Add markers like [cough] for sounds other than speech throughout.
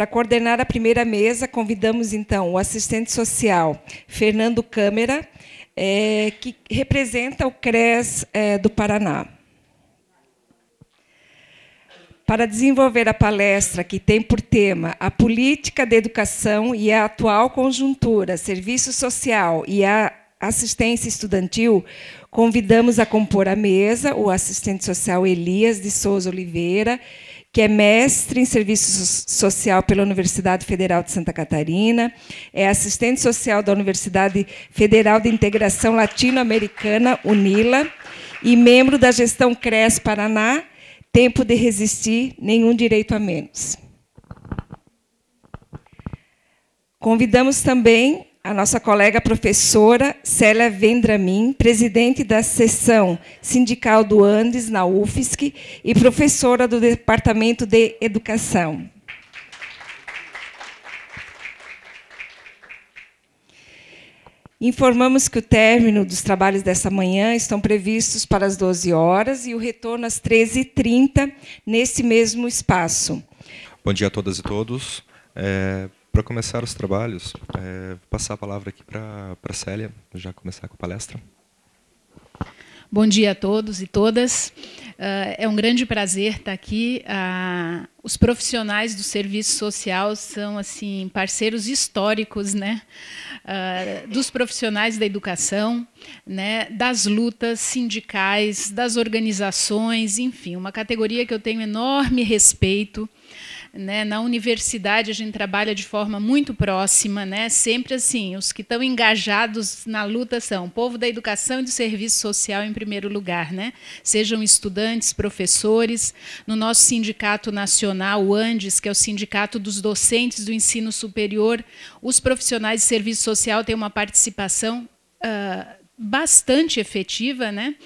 Para coordenar a primeira mesa, convidamos então o assistente social Fernando Câmara, é, que representa o CRES é, do Paraná. Para desenvolver a palestra, que tem por tema a política de educação e a atual conjuntura, serviço social e a assistência estudantil, convidamos a compor a mesa o assistente social Elias de Souza Oliveira, que é mestre em serviço social pela Universidade Federal de Santa Catarina, é assistente social da Universidade Federal de Integração Latino-Americana, UNILA, e membro da gestão CRES Paraná, Tempo de Resistir, Nenhum Direito a Menos. Convidamos também a nossa colega professora Célia Vendramin, presidente da seção sindical do Andes, na UFSC, e professora do Departamento de Educação. Informamos que o término dos trabalhos dessa manhã estão previstos para as 12 horas e o retorno às 13h30, nesse mesmo espaço. Bom dia a todas e todos. É para começar os trabalhos, é, vou passar a palavra aqui para a Célia, já começar com a palestra. Bom dia a todos e todas. Eh, é um grande prazer estar aqui. Ah, os profissionais do serviço social são assim parceiros históricos, né? Ah, dos profissionais da educação, né? Das lutas sindicais, das organizações, enfim, uma categoria que eu tenho enorme respeito né? Na universidade a gente trabalha de forma muito próxima, né? Sempre assim, os que estão engajados na luta são o povo da educação e do serviço social em primeiro lugar, né? Sejam estudantes, professores, no nosso sindicato nacional, o Andes, que é o sindicato dos docentes do ensino superior, os profissionais de serviço social têm uma participação uh, bastante efetiva, né?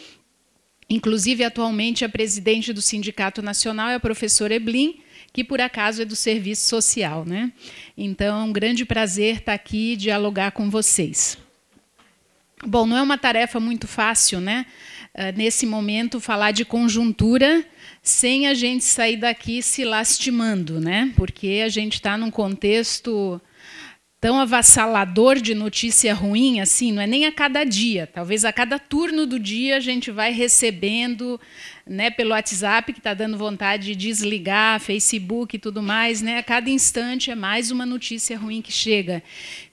Inclusive, atualmente, a presidente do Sindicato Nacional é a professora Eblin, que por acaso é do serviço social. Né? Então, é um grande prazer estar tá aqui e dialogar com vocês. Bom, não é uma tarefa muito fácil, né? Ah, nesse momento, falar de conjuntura sem a gente sair daqui se lastimando, né? porque a gente está num contexto tão avassalador de notícia ruim assim, não é nem a cada dia. Talvez a cada turno do dia a gente vai recebendo, né, pelo WhatsApp que está dando vontade de desligar, Facebook e tudo mais, né? A cada instante é mais uma notícia ruim que chega.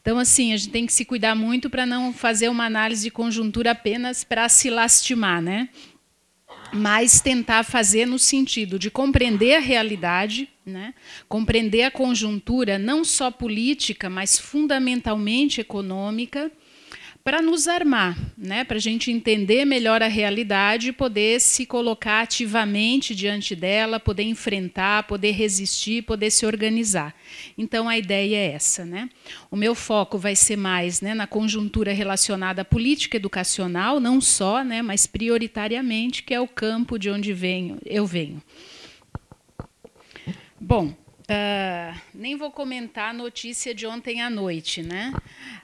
Então assim, a gente tem que se cuidar muito para não fazer uma análise de conjuntura apenas para se lastimar, né? mas tentar fazer no sentido de compreender a realidade, né? compreender a conjuntura não só política, mas fundamentalmente econômica, para nos armar, né? para a gente entender melhor a realidade e poder se colocar ativamente diante dela, poder enfrentar, poder resistir, poder se organizar. Então a ideia é essa. Né? O meu foco vai ser mais né, na conjuntura relacionada à política educacional, não só, né, mas prioritariamente, que é o campo de onde venho, eu venho. Bom, Uh, nem vou comentar a notícia de ontem à noite, né?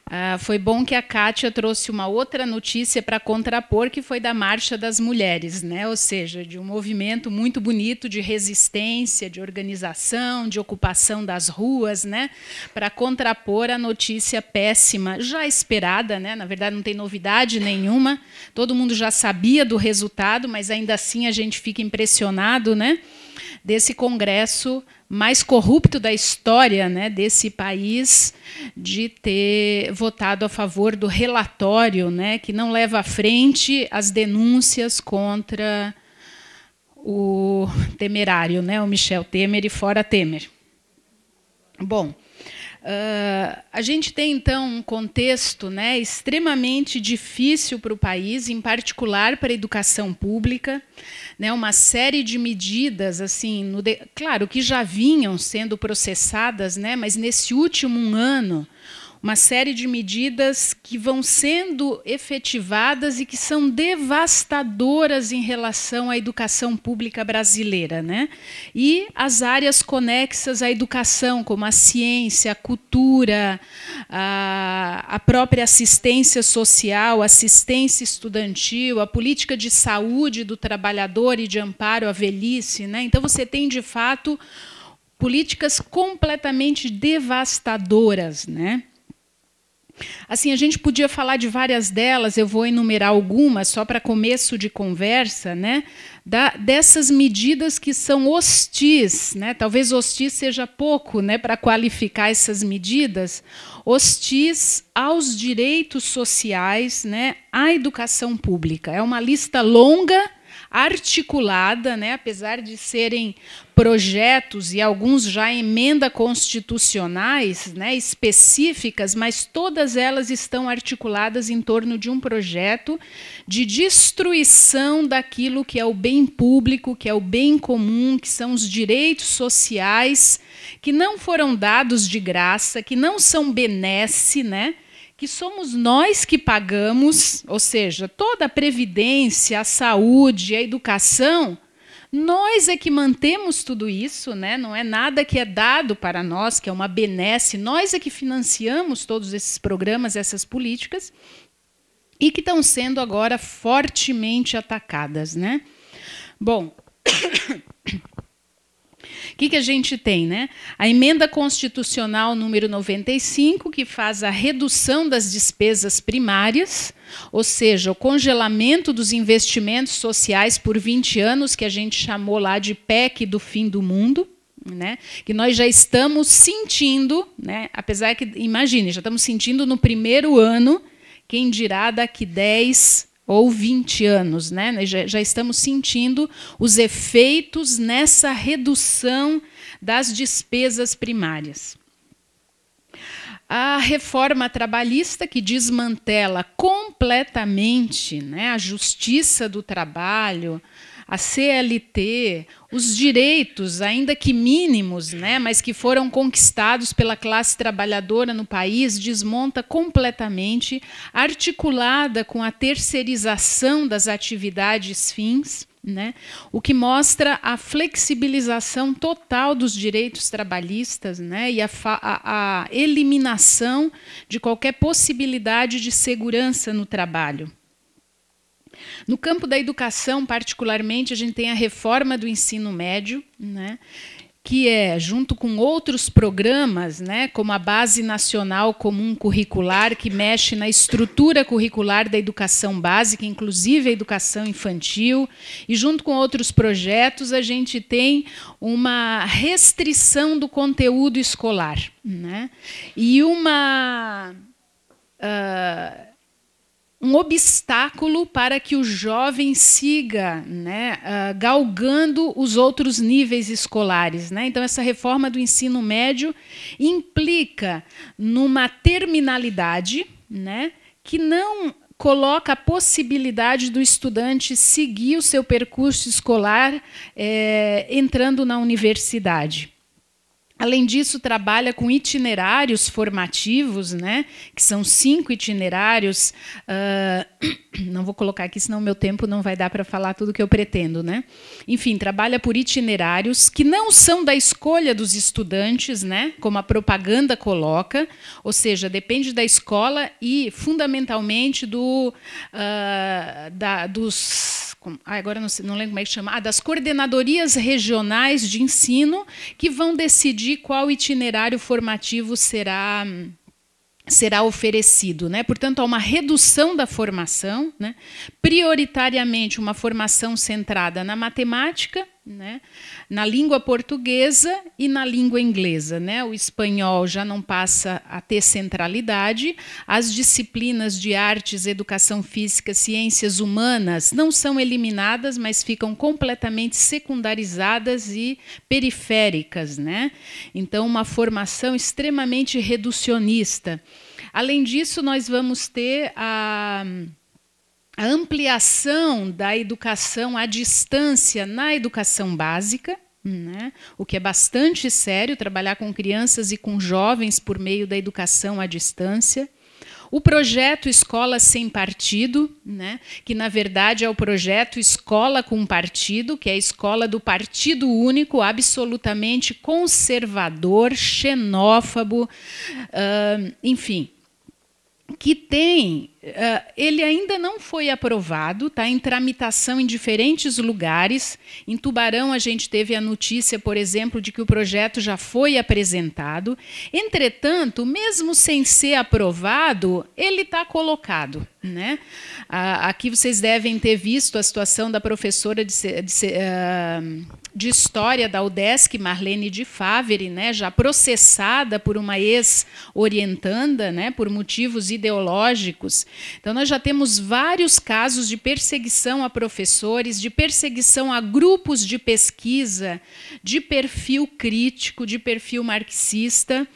Uh, foi bom que a Kátia trouxe uma outra notícia para contrapor, que foi da Marcha das Mulheres, né? Ou seja, de um movimento muito bonito de resistência, de organização, de ocupação das ruas, né? Para contrapor a notícia péssima, já esperada, né? Na verdade, não tem novidade nenhuma. Todo mundo já sabia do resultado, mas ainda assim a gente fica impressionado, né? Desse congresso mais corrupto da história né, desse país de ter votado a favor do relatório né, que não leva à frente as denúncias contra o temerário, né, o Michel Temer e fora Temer. Bom, Uh, a gente tem, então, um contexto né, extremamente difícil para o país, em particular para a educação pública, né, uma série de medidas, assim, de... claro, que já vinham sendo processadas, né, mas nesse último ano uma série de medidas que vão sendo efetivadas e que são devastadoras em relação à educação pública brasileira. Né? E as áreas conexas à educação, como a ciência, a cultura, a, a própria assistência social, assistência estudantil, a política de saúde do trabalhador e de amparo à velhice. Né? Então, você tem, de fato, políticas completamente devastadoras, né? Assim, a gente podia falar de várias delas, eu vou enumerar algumas só para começo de conversa, né? Da, dessas medidas que são hostis, né? Talvez hostis seja pouco, né, para qualificar essas medidas, hostis aos direitos sociais, né, à educação pública. É uma lista longa, articulada, né, apesar de serem projetos e alguns já emenda constitucionais né, específicas, mas todas elas estão articuladas em torno de um projeto de destruição daquilo que é o bem público, que é o bem comum, que são os direitos sociais, que não foram dados de graça, que não são benesse, né? que somos nós que pagamos, ou seja, toda a previdência, a saúde, a educação nós é que mantemos tudo isso, né? não é nada que é dado para nós, que é uma benesse, nós é que financiamos todos esses programas, essas políticas, e que estão sendo agora fortemente atacadas. Né? Bom, que, que a gente tem? Né? A emenda constitucional número 95, que faz a redução das despesas primárias, ou seja, o congelamento dos investimentos sociais por 20 anos, que a gente chamou lá de PEC do fim do mundo. Né? Que nós já estamos sentindo, né? apesar que, imagine, já estamos sentindo no primeiro ano, quem dirá daqui 10, ou 20 anos, né? Já, já, estamos sentindo os efeitos nessa redução das despesas primárias. A reforma trabalhista que desmantela completamente né, a justiça do trabalho, a CLT, os direitos, ainda que mínimos, né, mas que foram conquistados pela classe trabalhadora no país, desmonta completamente, articulada com a terceirização das atividades fins. Né? O que mostra a flexibilização total dos direitos trabalhistas né? e a, a, a eliminação de qualquer possibilidade de segurança no trabalho. No campo da educação, particularmente, a gente tem a reforma do ensino médio, né? que é, junto com outros programas, né, como a Base Nacional Comum Curricular, que mexe na estrutura curricular da educação básica, inclusive a educação infantil, e junto com outros projetos, a gente tem uma restrição do conteúdo escolar né, e uma. Uh, um obstáculo para que o jovem siga né, uh, galgando os outros níveis escolares. Né? Então, essa reforma do ensino médio implica numa terminalidade né, que não coloca a possibilidade do estudante seguir o seu percurso escolar é, entrando na universidade. Além disso, trabalha com itinerários formativos, né? Que são cinco itinerários. Uh, [clears throat] não vou colocar aqui, senão meu tempo não vai dar para falar tudo que eu pretendo, né? Enfim, trabalha por itinerários que não são da escolha dos estudantes, né? Como a propaganda coloca, ou seja, depende da escola e fundamentalmente do uh, da, dos ah, agora não, não, lembro como é que chama, ah, das coordenadorias regionais de ensino que vão decidir qual itinerário formativo será será oferecido, né? Portanto, há uma redução da formação, né? Prioritariamente uma formação centrada na matemática né? na língua portuguesa e na língua inglesa. Né? O espanhol já não passa a ter centralidade, as disciplinas de artes, educação física, ciências humanas não são eliminadas, mas ficam completamente secundarizadas e periféricas. Né? Então, uma formação extremamente reducionista. Além disso, nós vamos ter a. Ah, a ampliação da educação à distância na educação básica. Né? O que é bastante sério, trabalhar com crianças e com jovens por meio da educação à distância. O projeto Escola Sem Partido, né, que na verdade é o projeto Escola com Partido, que é a escola do Partido Único, absolutamente conservador, xenófobo, uh, enfim, que tem, uh, ele ainda não foi aprovado, está em tramitação em diferentes lugares. Em Tubarão, a gente teve a notícia, por exemplo, de que o projeto já foi apresentado. Entretanto, mesmo sem ser aprovado, ele está colocado. Né? Uh, aqui vocês devem ter visto a situação da professora de, de uh, de História da UDESC, Marlene de Faveri, né, já processada por uma ex-orientanda né, por motivos ideológicos. Então, nós já temos vários casos de perseguição a professores, de perseguição a grupos de pesquisa, de perfil crítico, de perfil marxista.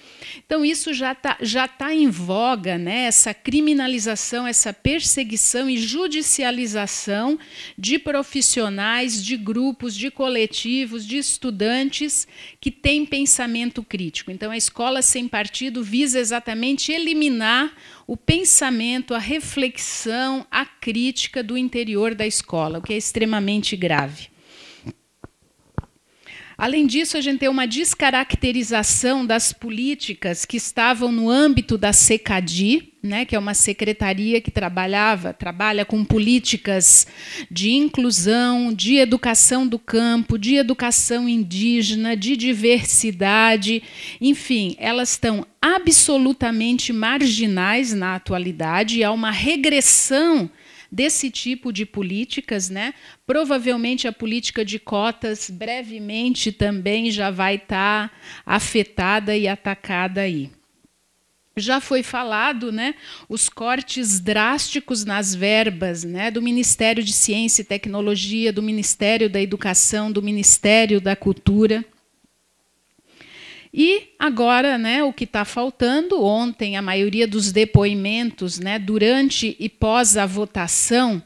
Então, isso já está já tá em voga, né, essa criminalização, essa perseguição e judicialização de profissionais, de grupos, de coletivos de estudantes que têm pensamento crítico. Então, a escola sem partido visa exatamente eliminar o pensamento, a reflexão, a crítica do interior da escola, o que é extremamente grave. Além disso, a gente tem uma descaracterização das políticas que estavam no âmbito da SECADI, né, que é uma secretaria que trabalhava, trabalha com políticas de inclusão, de educação do campo, de educação indígena, de diversidade, enfim, elas estão absolutamente marginais na atualidade e há uma regressão desse tipo de políticas, né? Provavelmente a política de cotas brevemente também já vai estar tá afetada e atacada aí. Já foi falado, né, os cortes drásticos nas verbas, né, do Ministério de Ciência e Tecnologia, do Ministério da Educação, do Ministério da Cultura. E agora, né, o que está faltando, ontem a maioria dos depoimentos né, durante e pós a votação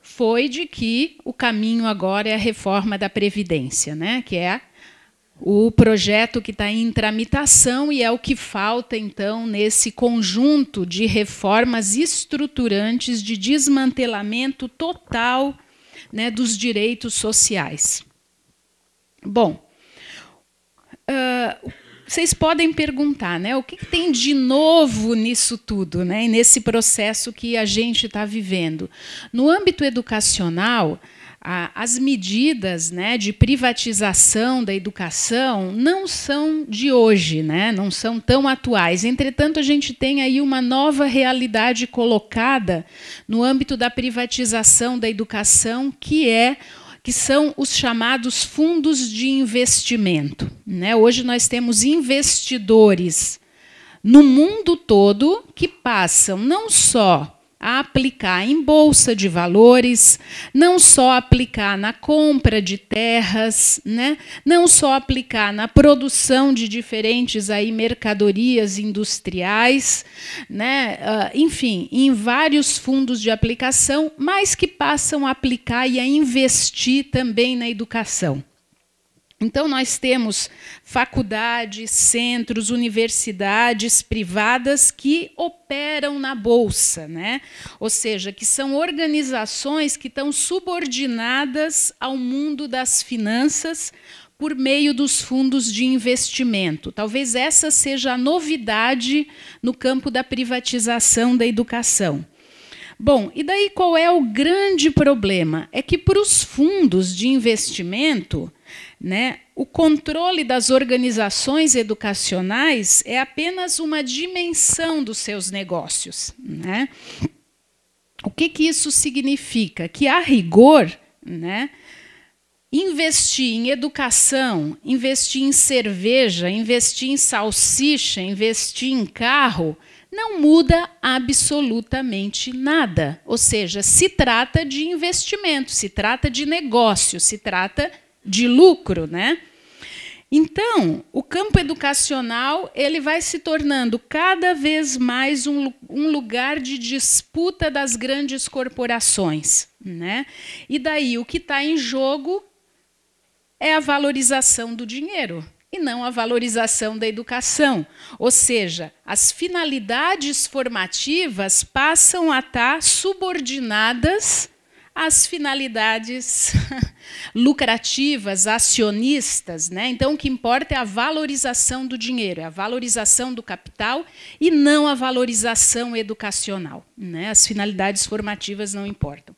foi de que o caminho agora é a reforma da Previdência, né, que é o projeto que está em tramitação e é o que falta, então, nesse conjunto de reformas estruturantes de desmantelamento total né, dos direitos sociais. Bom, vocês podem perguntar, né? O que, que, tem de novo nisso tudo, né? nesse processo que a gente está vivendo? No âmbito educacional, as medidas né, de privatização da educação não são de hoje, né, não são tão atuais. Entretanto, a gente tem aí uma nova realidade colocada no âmbito da privatização da educação, que é que são os chamados fundos de investimento. Né? Hoje nós temos investidores no mundo todo que passam não só a aplicar em bolsa de valores, não só aplicar na compra de terras, né? não só aplicar na produção de diferentes aí mercadorias industriais, né? Uh, enfim, em vários fundos de aplicação, mas que passam a aplicar e a investir também na educação. Então, nós temos faculdades, centros, universidades privadas que operam na Bolsa, né? ou seja, que são organizações que estão subordinadas ao mundo das finanças por meio dos fundos de investimento. Talvez essa seja a novidade no campo da privatização da educação. Bom, e daí qual é o grande problema? É que para os fundos de investimento né? O controle das organizações educacionais é apenas uma dimensão dos seus negócios. Né? O que, que isso significa? Que, a rigor, né, investir em educação, investir em cerveja, investir em salsicha, investir em carro, não muda absolutamente nada. Ou seja, se trata de investimento, se trata de negócio, se trata de lucro, né? Então, o campo educacional ele vai se tornando cada vez mais um, um, lugar de disputa das grandes corporações, né? E daí o que está em jogo é a valorização do dinheiro e não a valorização da educação, ou seja, as finalidades formativas passam a estar tá subordinadas as finalidades [laughs] lucrativas, acionistas. Né? Então, o que importa é a valorização do dinheiro, é a valorização do capital e não a valorização educacional. Né? As finalidades formativas não importam.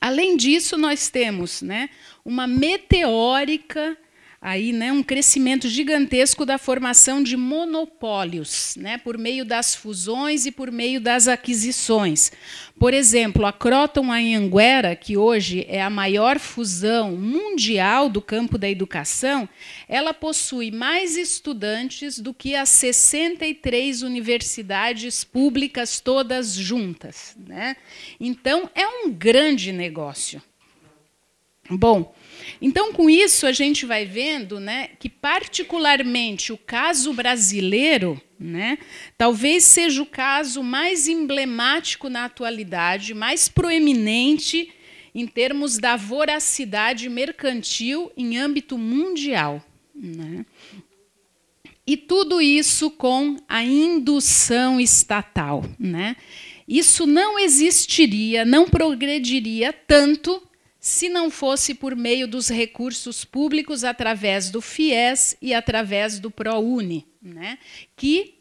Além disso, nós temos né, uma meteórica aí, né, um crescimento gigantesco da formação de monopólios, né, por meio das fusões e por meio das aquisições. Por exemplo, a Croton Anhanguera, que hoje é a maior fusão mundial do campo da educação, ela possui mais estudantes do que as 63 universidades públicas todas juntas. Né? Então, é um grande negócio. Bom, então com isso a gente vai vendo né, que, particularmente, o caso brasileiro né, talvez seja o caso mais emblemático na atualidade, mais proeminente em termos da voracidade mercantil em âmbito mundial. Né? E tudo isso com a indução estatal. Né? Isso não existiria, não progrediria tanto se não fosse por meio dos recursos públicos através do FIES e através do ProUni, né, que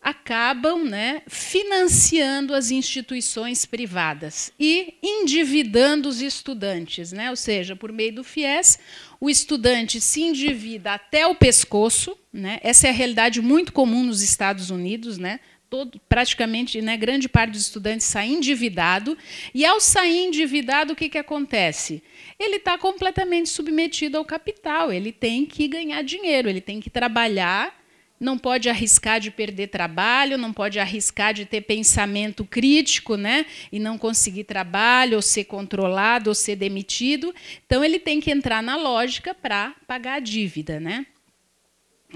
acabam né, financiando as instituições privadas e endividando os estudantes. Né? Ou seja, por meio do FIES, o estudante se endivida até o pescoço. Né? Essa é a realidade muito comum nos Estados Unidos. Né? todo, praticamente né, grande parte dos estudantes sai endividado. E ao sair endividado, o que, que acontece? Ele está completamente submetido ao capital, ele tem que ganhar dinheiro, ele tem que trabalhar não pode arriscar de perder trabalho, não pode arriscar de ter pensamento crítico, né? E não conseguir trabalho, ou ser controlado, ou ser demitido. Então ele tem que entrar na lógica para pagar a dívida, né?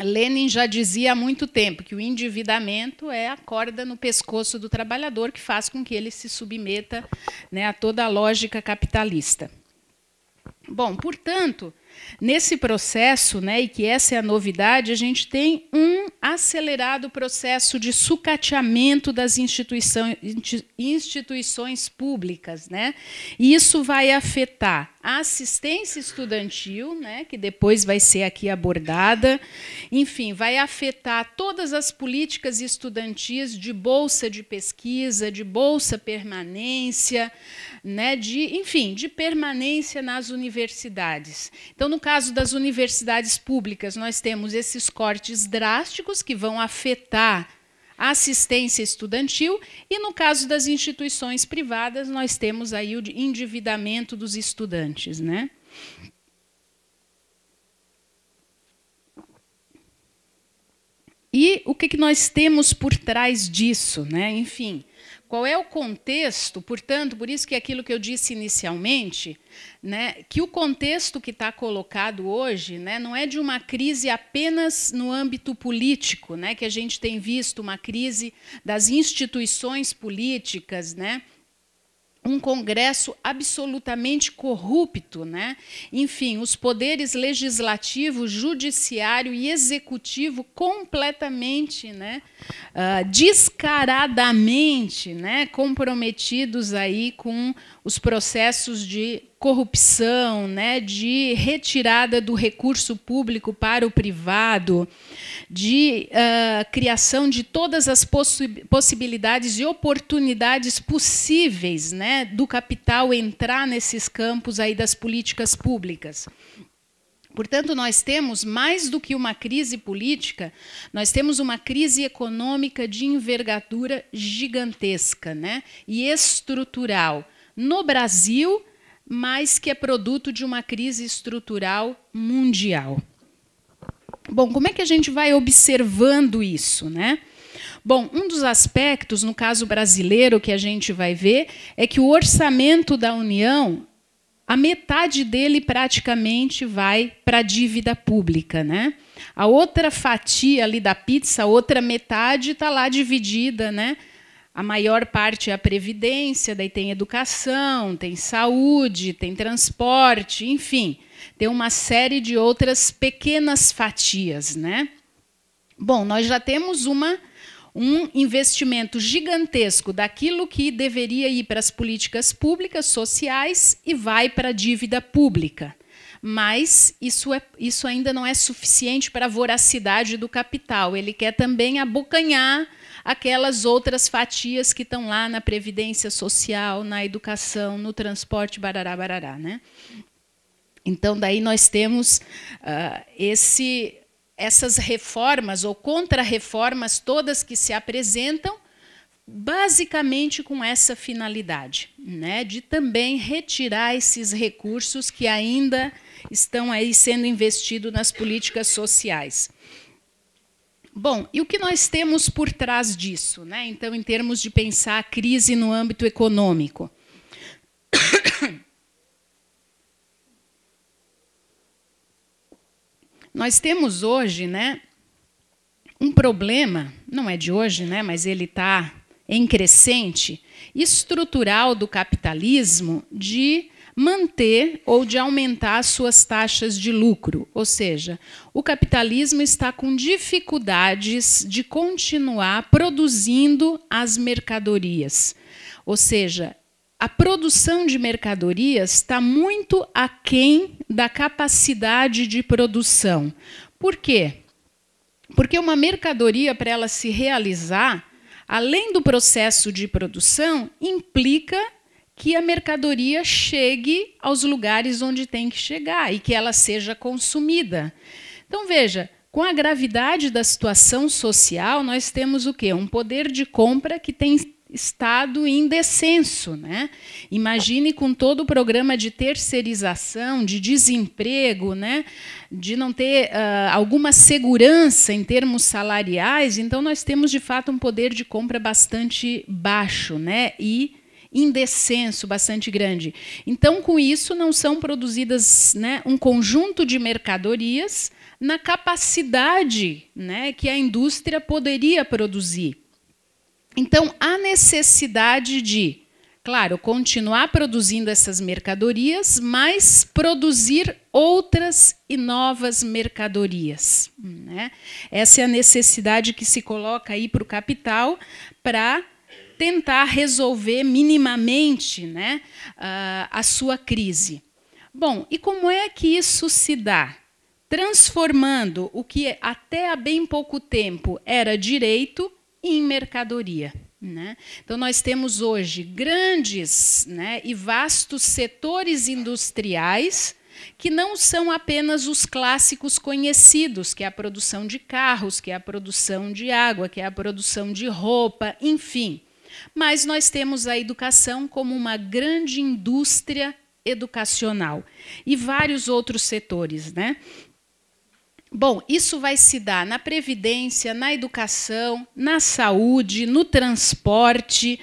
Lenin já dizia há muito tempo que o endividamento é a corda no pescoço do trabalhador que faz com que ele se submeta né, a toda a lógica capitalista. Bom, portanto, Nesse processo, né, e que essa é a novidade, a gente tem um acelerado processo de sucateamento das instituições públicas. Né? E isso vai afetar a assistência estudantil, né, que depois vai ser aqui abordada, enfim, vai afetar todas as políticas estudantis de bolsa de pesquisa, de bolsa permanência, né, de, enfim, de permanência nas universidades. Então, no caso das universidades públicas, nós temos esses cortes drásticos que vão afetar a assistência estudantil e no caso das instituições privadas, nós temos aí o endividamento dos estudantes, né? E o que, que nós temos por trás disso, né? Enfim, qual é o contexto? Portanto, por isso que é aquilo que eu disse inicialmente, né, que o contexto que está colocado hoje né, não é de uma crise apenas no âmbito político, né, que a gente tem visto uma crise das instituições políticas, né, um Congresso absolutamente corrupto, né? Enfim, os poderes legislativo, judiciário e executivo completamente, né? Uh, descaradamente, né? Comprometidos aí com os processos de corrupção, né, de retirada do recurso público para o privado, de uh, criação de todas as possi possibilidades e oportunidades possíveis né, do capital entrar nesses campos aí das políticas públicas. Portanto, nós temos mais do que uma crise política, nós temos uma crise econômica de envergadura gigantesca né, e estrutural no Brasil mas que é produto de uma crise estrutural mundial. Bom, como é que a gente vai observando isso, né? Bom, um dos aspectos, no caso brasileiro, que a gente vai ver é que o orçamento da União, a metade dele praticamente vai para a dívida pública, né? A outra fatia ali da pizza, a outra metade está lá dividida, né? a maior parte é a previdência, daí tem educação, tem saúde, tem transporte, enfim, tem uma série de outras pequenas fatias, né? Bom, nós já temos uma um investimento gigantesco daquilo que deveria ir para as políticas públicas sociais e vai para a dívida pública. Mas isso, é, isso ainda não é suficiente para a voracidade do capital. Ele quer também abocanhar aquelas outras fatias que estão lá na previdência social, na educação, no transporte, barará, barará. Né? Então, daí nós temos uh, esse, essas reformas ou contrarreformas todas que se apresentam, basicamente com essa finalidade, né, de também retirar esses recursos que ainda estão aí sendo investidos nas políticas sociais. Bom, e o que nós temos por trás disso? Né? Então, em termos de pensar a crise no âmbito econômico. [coughs] Nós temos hoje né, um problema, não é de hoje, né, mas ele está em crescente, estrutural do capitalismo de manter ou de aumentar suas taxas de lucro. Ou seja, o capitalismo está com dificuldades de continuar produzindo as mercadorias. Ou seja, a produção de mercadorias está muito aquém da capacidade de produção. Por quê? Porque uma mercadoria, para ela se realizar, além do processo de produção, implica que a mercadoria chegue aos lugares onde tem que chegar e que ela seja consumida. Então veja, com a gravidade da situação social, nós temos o quê? Um poder de compra que tem estado em descenso, né? Imagine com todo o programa de terceirização, de desemprego, né? De não ter uh, alguma segurança em termos salariais, então nós temos de fato um poder de compra bastante baixo, né? E indescenso bastante grande. Então, com isso, não são produzidas né, um conjunto de mercadorias na capacidade né, que a indústria poderia produzir. Então, há necessidade de, claro, continuar produzindo essas mercadorias, mas produzir outras e novas mercadorias. Né? Essa é a necessidade que se coloca aí para o capital para tentar resolver minimamente né, a sua crise. Bom, e como é que isso se dá? Transformando o que até há bem pouco tempo era direito em mercadoria. Né? Então, nós temos hoje grandes né, e vastos setores industriais que não são apenas os clássicos conhecidos, que é a produção de carros, que é a produção de água, que é a produção de roupa, enfim mas nós temos a educação como uma grande indústria educacional e vários outros setores, né? Bom, isso vai se dar na previdência, na educação, na saúde, no transporte.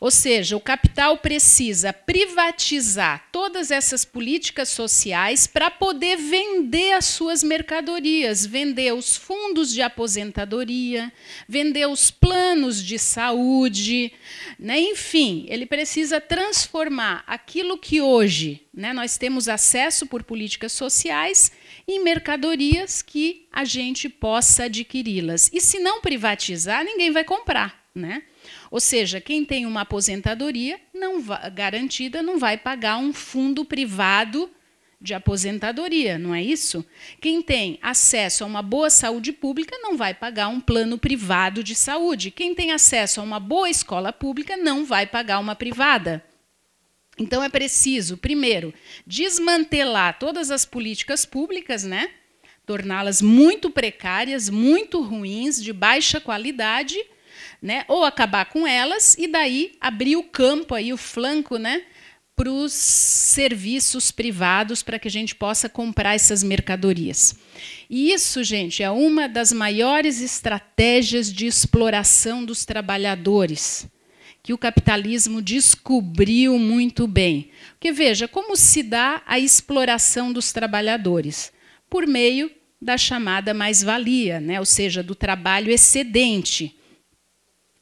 Ou seja, o capital precisa privatizar todas essas políticas sociais para poder vender as suas mercadorias, vender os fundos de aposentadoria, vender os planos de saúde, né? enfim, ele precisa transformar aquilo que hoje né, nós temos acesso por políticas sociais em mercadorias que a gente possa adquiri-las. E se não privatizar, ninguém vai comprar. Né? Ou seja, quem tem uma aposentadoria não garantida não vai pagar um fundo privado de aposentadoria, não é isso? Quem tem acesso a uma boa saúde pública não vai pagar um plano privado de saúde. Quem tem acesso a uma boa escola pública não vai pagar uma privada. Então é preciso, primeiro, desmantelar todas as políticas públicas, né? Torná-las muito precárias, muito ruins, de baixa qualidade né? Ou acabar com elas e daí abrir o campo aí, o flanco, né? Para os serviços privados para que a gente possa comprar essas mercadorias. E isso, gente, é uma das maiores estratégias de exploração dos trabalhadores que o capitalismo descobriu muito bem. Porque veja como se dá a exploração dos trabalhadores por meio da chamada mais-valia, né? ou seja, do trabalho excedente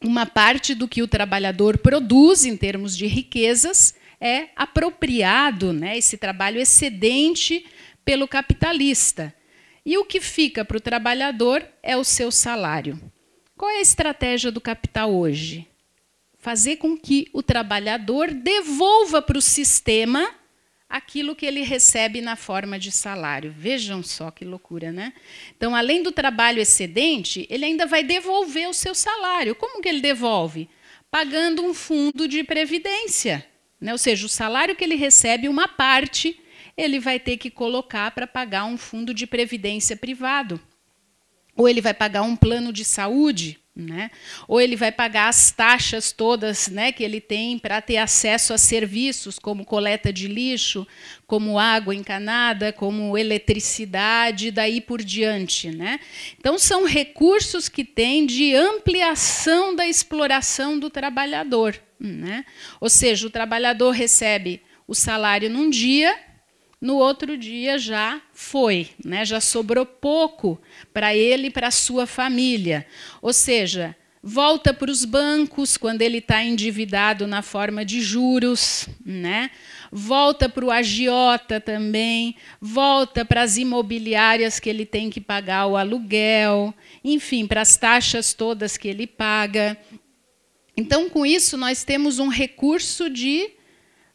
uma parte do que o trabalhador produz em termos de riquezas é apropriado, né, esse trabalho excedente pelo capitalista. E o que fica para o trabalhador é o seu salário. Qual é a estratégia do capital hoje? Fazer com que o trabalhador devolva para o sistema aquilo que ele recebe na forma de salário. Vejam só que loucura, né? Então, além do trabalho excedente, ele ainda vai devolver o seu salário. Como que ele devolve? Pagando um fundo de previdência, né? Ou seja, o salário que ele recebe, uma parte ele vai ter que colocar para pagar um fundo de previdência privado. Ou ele vai pagar um plano de saúde, né? Ou ele vai pagar as taxas todas né, que ele tem para ter acesso a serviços como coleta de lixo, como água encanada, como eletricidade, daí por diante. Né? Então, são recursos que tem de ampliação da exploração do trabalhador. Né? Ou seja, o trabalhador recebe o salário num dia no outro dia já foi, né? já sobrou pouco para ele e para sua família. Ou seja, volta para os bancos quando ele está endividado na forma de juros, né? volta para o agiota também, volta para as imobiliárias que ele tem que pagar o aluguel, enfim, para as taxas todas que ele paga. Então, com isso, nós temos um recurso de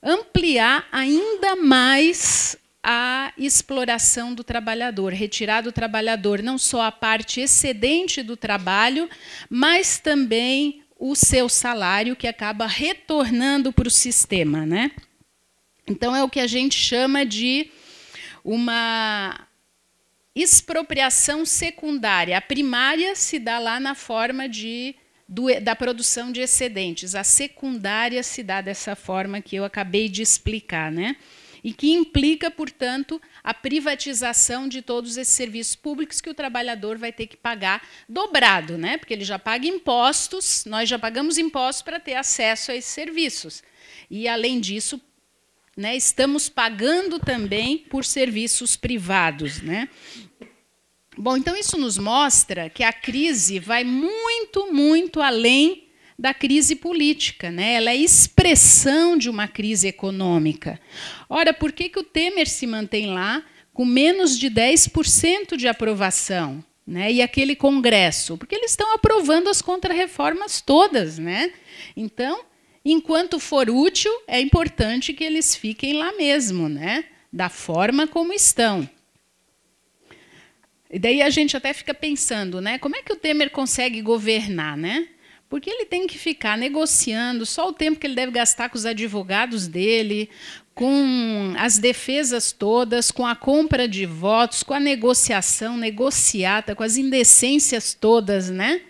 ampliar ainda mais a exploração do trabalhador, retirar do trabalhador não só a parte excedente do trabalho, mas também o seu salário que acaba retornando para o sistema, né? Então é o que a gente chama de uma expropriação secundária. A primária se dá lá na forma de do, da produção de excedentes. A secundária se dá dessa forma que eu acabei de explicar, né? E que implica, portanto, a privatização de todos esses serviços públicos que o trabalhador vai ter que pagar dobrado, né? Porque ele já paga impostos, nós já pagamos impostos para ter acesso a esses serviços. E, além disso, né, estamos pagando também por serviços privados. Né? Bom, então isso nos mostra que a crise vai muito, muito além da crise política, né? Ela é expressão de uma crise econômica. Ora, por que, que o Temer se mantém lá com menos de 10% de aprovação? Né, e aquele Congresso, porque eles estão aprovando as contrarreformas todas. Né? Então, enquanto for útil, é importante que eles fiquem lá mesmo, né? da forma como estão. E daí a gente até fica pensando, né? Como é que o Temer consegue governar, né? Porque ele tem que ficar negociando só o tempo que ele deve gastar com os advogados dele, com as defesas todas, com a compra de votos, com a negociação, negociata, com as indecências todas, né?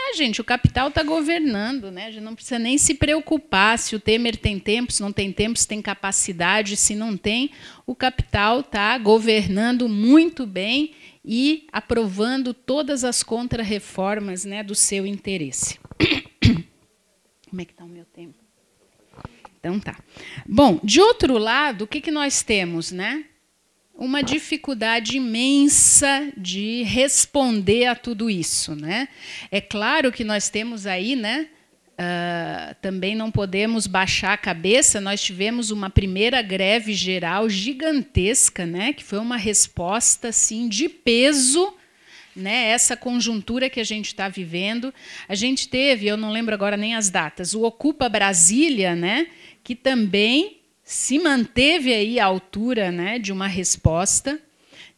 Ah, gente, o capital está governando, né? A gente não precisa nem se preocupar se o Temer tem tempo, se não tem tempo, se tem capacidade, se não tem. O capital está governando muito bem e aprovando todas as contrarreformas né, do seu interesse. [coughs] Como é que está o meu tempo? Então tá. Bom, de outro lado, o que, que nós temos, né? Uma dificuldade imensa de responder a tudo isso, né? É claro que nós temos aí, né? Uh, também não podemos baixar a cabeça. Nós tivemos uma primeira greve geral gigantesca, né, que foi uma resposta assim de peso, né, essa conjuntura que a gente está vivendo. A gente teve, eu não lembro agora nem as datas, o Ocupa Brasília, né, que também se manteve aí à altura, né, de uma resposta.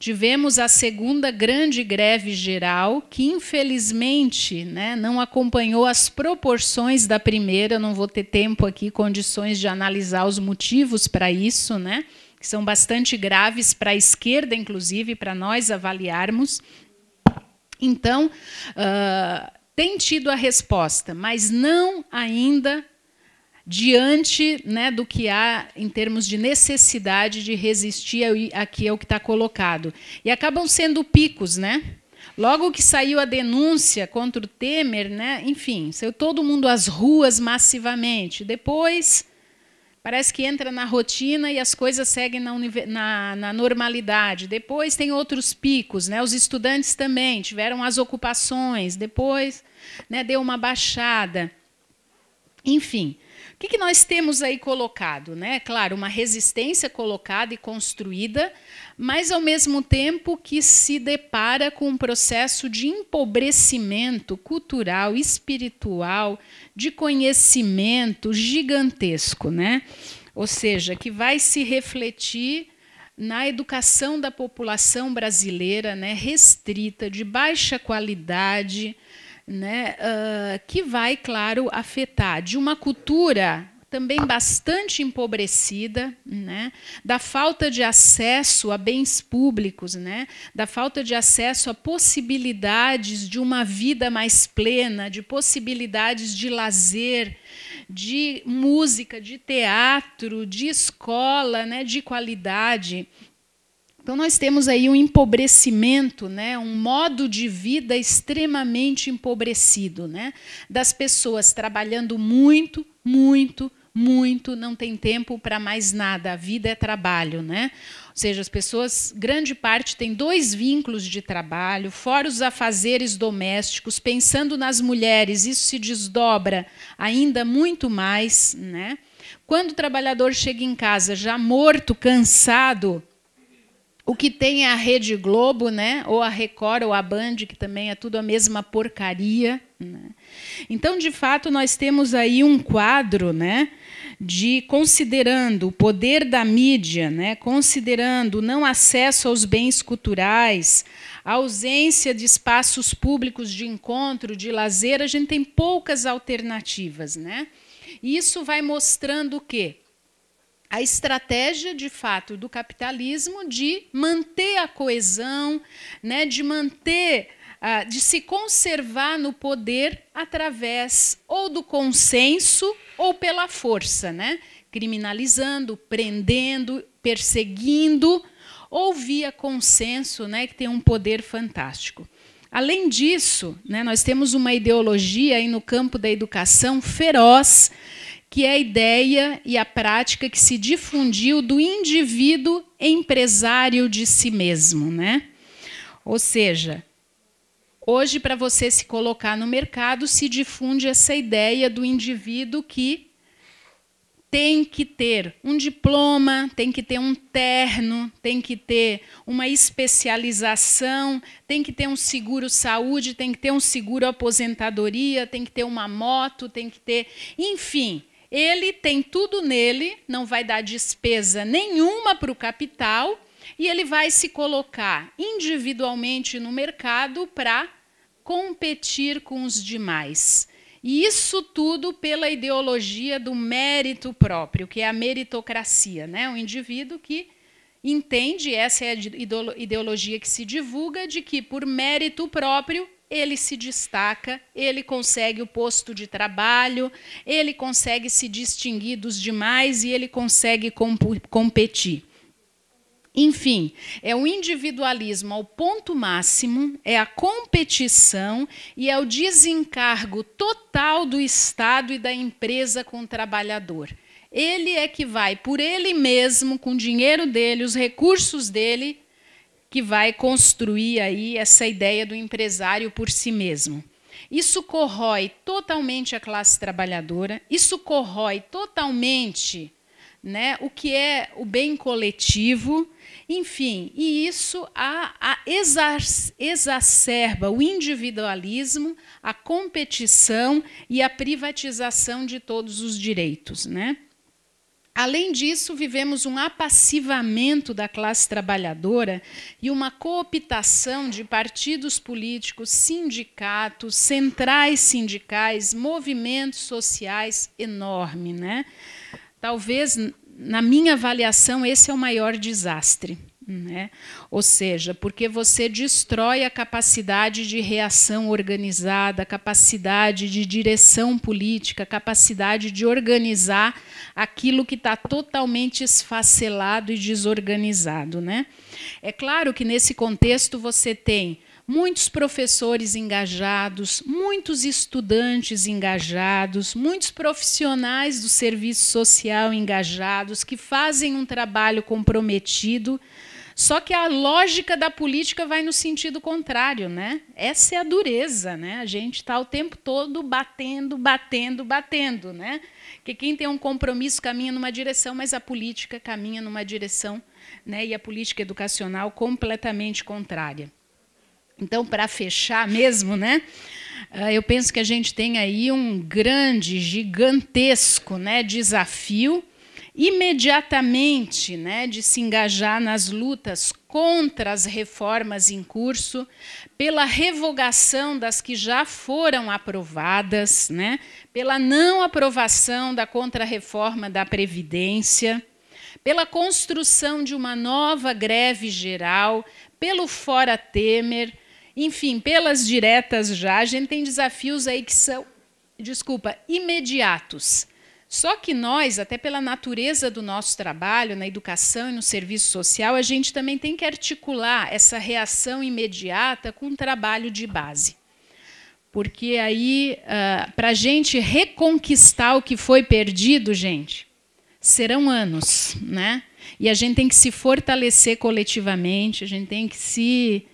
Tivemos a segunda grande greve geral, que infelizmente né, não acompanhou as proporções da primeira. Eu não vou ter tempo aqui, condições de analisar os motivos para isso, né, que são bastante graves para a esquerda, inclusive, para nós avaliarmos. Então, uh, tem tido a resposta, mas não ainda diante né, do que há em termos de necessidade de resistir aqui ao que está colocado. E acabam sendo picos, né? Logo que saiu a denúncia contra o Temer, né? enfim, saiu todo mundo às ruas massivamente. Depois, parece que entra na rotina e as coisas seguem na, na, na normalidade. Depois tem outros picos, né? os estudantes também tiveram as ocupações, depois né, deu uma baixada. Enfim, que, que nós temos aí colocado? Né? Claro, uma resistência colocada e construída, mas ao mesmo tempo que se depara com um processo de empobrecimento cultural, espiritual, de conhecimento gigantesco, né? Ou seja, que vai se refletir na educação da população brasileira, né, restrita, de baixa qualidade, né, uh, que vai, claro, afetar de uma cultura também bastante empobrecida, né, da falta de acesso a bens públicos, né, da falta de acesso a possibilidades de uma vida mais plena, de possibilidades de lazer, de música, de teatro, de escola, né, de qualidade. Então nós temos aí um empobrecimento, né, um modo de vida extremamente empobrecido, né, das pessoas trabalhando muito, muito, muito, não tem tempo para mais nada. A vida é trabalho, né? Ou seja, as pessoas, grande parte, tem dois vínculos de trabalho, fora os afazeres domésticos. Pensando nas mulheres, isso se desdobra ainda muito mais, né? Quando o trabalhador chega em casa já morto, cansado, o que tem é a Rede Globo, né? Ou a Record ou a Band, que também é tudo a mesma porcaria. Né? Então, de fato, nós temos aí um quadro, né? de considerando o poder da mídia, né, considerando o não acesso aos bens culturais, a ausência de espaços públicos de encontro, de lazer, a gente tem poucas alternativas, né? E isso vai mostrando o quê? a estratégia de fato do capitalismo de manter a coesão, né, de manter, uh, de se conservar no poder através ou do consenso ou pela força, né, criminalizando, prendendo, perseguindo, ou via consenso, né, que tem um poder fantástico. Além disso, né, nós temos uma ideologia aí no campo da educação feroz que é a ideia e a prática que se difundiu do indivíduo empresário de si mesmo, né? Ou seja, hoje para você se colocar no mercado se difunde essa ideia do indivíduo que tem que ter um diploma, tem que ter um terno, tem que ter uma especialização, tem que ter um seguro saúde, tem que ter um seguro aposentadoria, tem que ter uma moto, tem que ter, enfim, ele tem tudo nele, não vai dar despesa nenhuma para o capital e ele vai se colocar individualmente no mercado para competir com os demais. E isso tudo pela ideologia do mérito próprio, que é a meritocracia, né? O indivíduo que entende, essa é a ideologia que se divulga, de que por mérito próprio ele se destaca, ele consegue o posto de trabalho, ele consegue se distinguir dos demais e ele consegue competir. Enfim, é o individualismo ao ponto máximo, é a competição e é o desencargo total do Estado e da empresa com o trabalhador. Ele é que vai por ele mesmo, com o dinheiro dele, os recursos dele, que vai construir aí essa ideia do empresário por si mesmo. Isso corrói totalmente a classe trabalhadora, isso corrói totalmente né, o que é o bem coletivo, enfim, e isso a, a exacerba o individualismo, a competição e a privatização de todos os direitos. Né? Além disso, vivemos um apassivamento da classe trabalhadora e uma cooptação de partidos políticos, sindicatos, centrais sindicais, movimentos sociais enorme. Né? Talvez, na minha avaliação, esse é o maior desastre. Né? Ou seja, porque você destrói a capacidade de reação organizada, capacidade de direção política, capacidade de organizar aquilo que está totalmente esfacelado e desorganizado. Né? É claro que nesse contexto você tem muitos professores engajados, muitos estudantes engajados, muitos profissionais do serviço social engajados que fazem um trabalho comprometido só que a lógica da política vai no sentido contrário, né? Essa é a dureza, né? A gente está o tempo todo batendo, batendo, batendo, né? Que quem tem um compromisso caminha numa direção, mas a política caminha numa direção, né? E a política educacional completamente contrária. Então, para fechar mesmo, né? Ah, eu penso que a gente tem aí um grande, gigantesco, né, desafio imediatamente né, de se engajar nas lutas contra as reformas em curso, pela revogação das que já foram aprovadas, né, pela não aprovação da contrarreforma da Previdência, pela construção de uma nova greve geral, pelo Fora Temer, enfim, pelas diretas já. A gente tem desafios aí que são, desculpa, imediatos só que nós, até pela natureza do nosso trabalho na educação e no serviço social, a gente também tem que articular essa reação imediata com o um trabalho de base. Porque aí, uh, ah, para a gente reconquistar o que foi perdido, gente, serão anos, né? E a gente tem que se fortalecer coletivamente, a gente tem que se,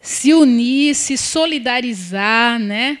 se unir, se solidarizar, né?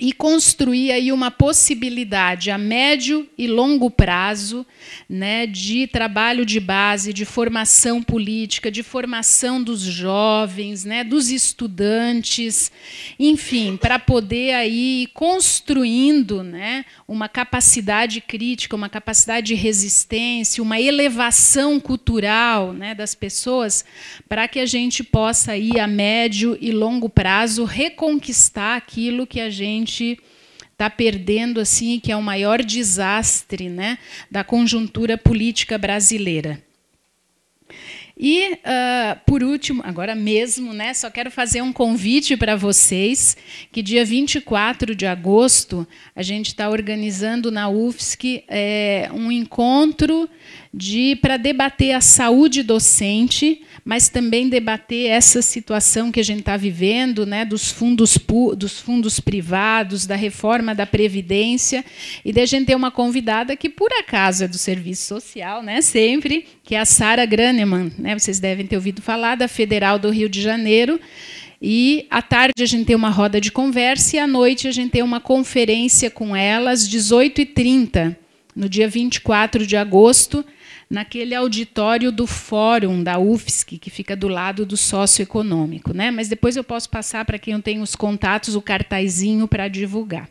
e construir aí uma possibilidade a médio e longo prazo né, de trabalho de base, de formação política, de formação dos jovens, né, dos estudantes, enfim, para poder aí ir construindo né, uma capacidade crítica, uma capacidade de resistência, uma elevação cultural né, das pessoas, para que a gente possa aí a médio e longo prazo reconquistar aquilo que a gente gente está perdendo assim que é o maior desastre né, da conjuntura política brasileira. E uh, por último, agora mesmo, né, só quero fazer um convite para vocês que dia 24 de agosto a gente está organizando na UFSC é, eh, um encontro de para debater a saúde docente, mas também debater essa situação que a gente está vivendo, né, dos fundos dos fundos privados, da reforma da previdência e da gente ter uma convidada que por acaso é do serviço social, né, sempre, que é a Sara Graneman, né, vocês devem ter ouvido falar da Federal do Rio de Janeiro. E à tarde a gente tem uma roda de conversa e à noite a gente tem uma conferência com elas, 18h30, no dia 24 de agosto, naquele auditório do fórum da UFSC, que fica do lado do socioeconômico. Né? Mas depois eu posso passar para quem tem os contatos, o cartazinho para divulgar.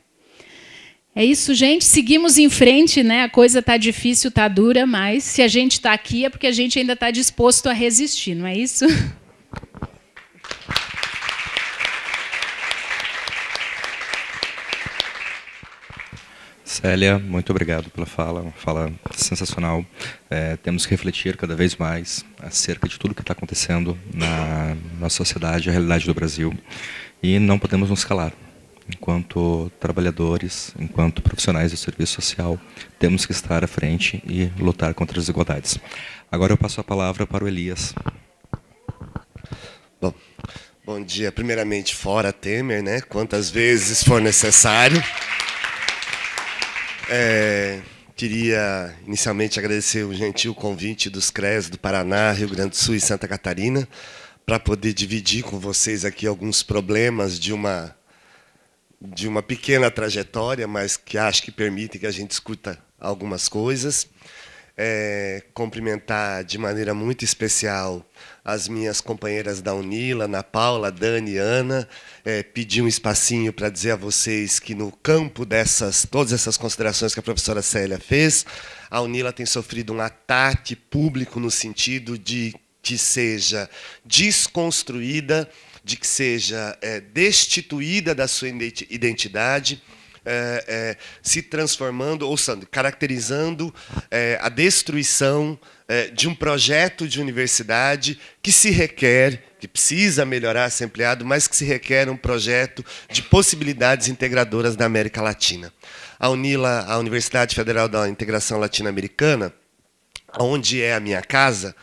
É isso, gente. Seguimos em frente, né? A coisa tá difícil, tá dura, mas se a gente está aqui é porque a gente ainda está disposto a resistir, não é isso? [laughs] Célia, muito obrigado pela fala, uma fala sensacional. É, temos que refletir cada vez mais acerca de tudo o que está acontecendo na sociedade, a realidade do Brasil. E não podemos nos calar. Enquanto trabalhadores, enquanto profissionais do serviço social, temos que estar à frente e lutar contra as desigualdades. Agora eu passo a palavra para o Elias. Bom, bom dia. Primeiramente, fora Temer, né? Quantas vezes for necessário. É, queria inicialmente agradecer o gentil convite dos CRES do Paraná, Rio Grande do Sul e Santa Catarina para poder dividir com vocês aqui alguns problemas de uma de uma pequena trajetória, mas que acho que permite que a gente escuta algumas coisas. É, cumprimentar de maneira muito especial as minhas companheiras da Unila, Ana Paula, Dani, Ana, é, pedir um espacinho para dizer a vocês que no campo dessas todas essas considerações que a professora Célia fez, a Unila tem sofrido um ataque público no sentido de que seja desconstruída, de que seja é, destituída da sua identidade é, é, se transformando, ou caracterizando é, a destruição é, de um projeto de universidade que se requer, que precisa melhorar, ser ampliado, mas que se requer um projeto de possibilidades integradoras da América Latina. A UNILA, a Universidade Federal da Integração Latino-Americana, onde é a minha casa,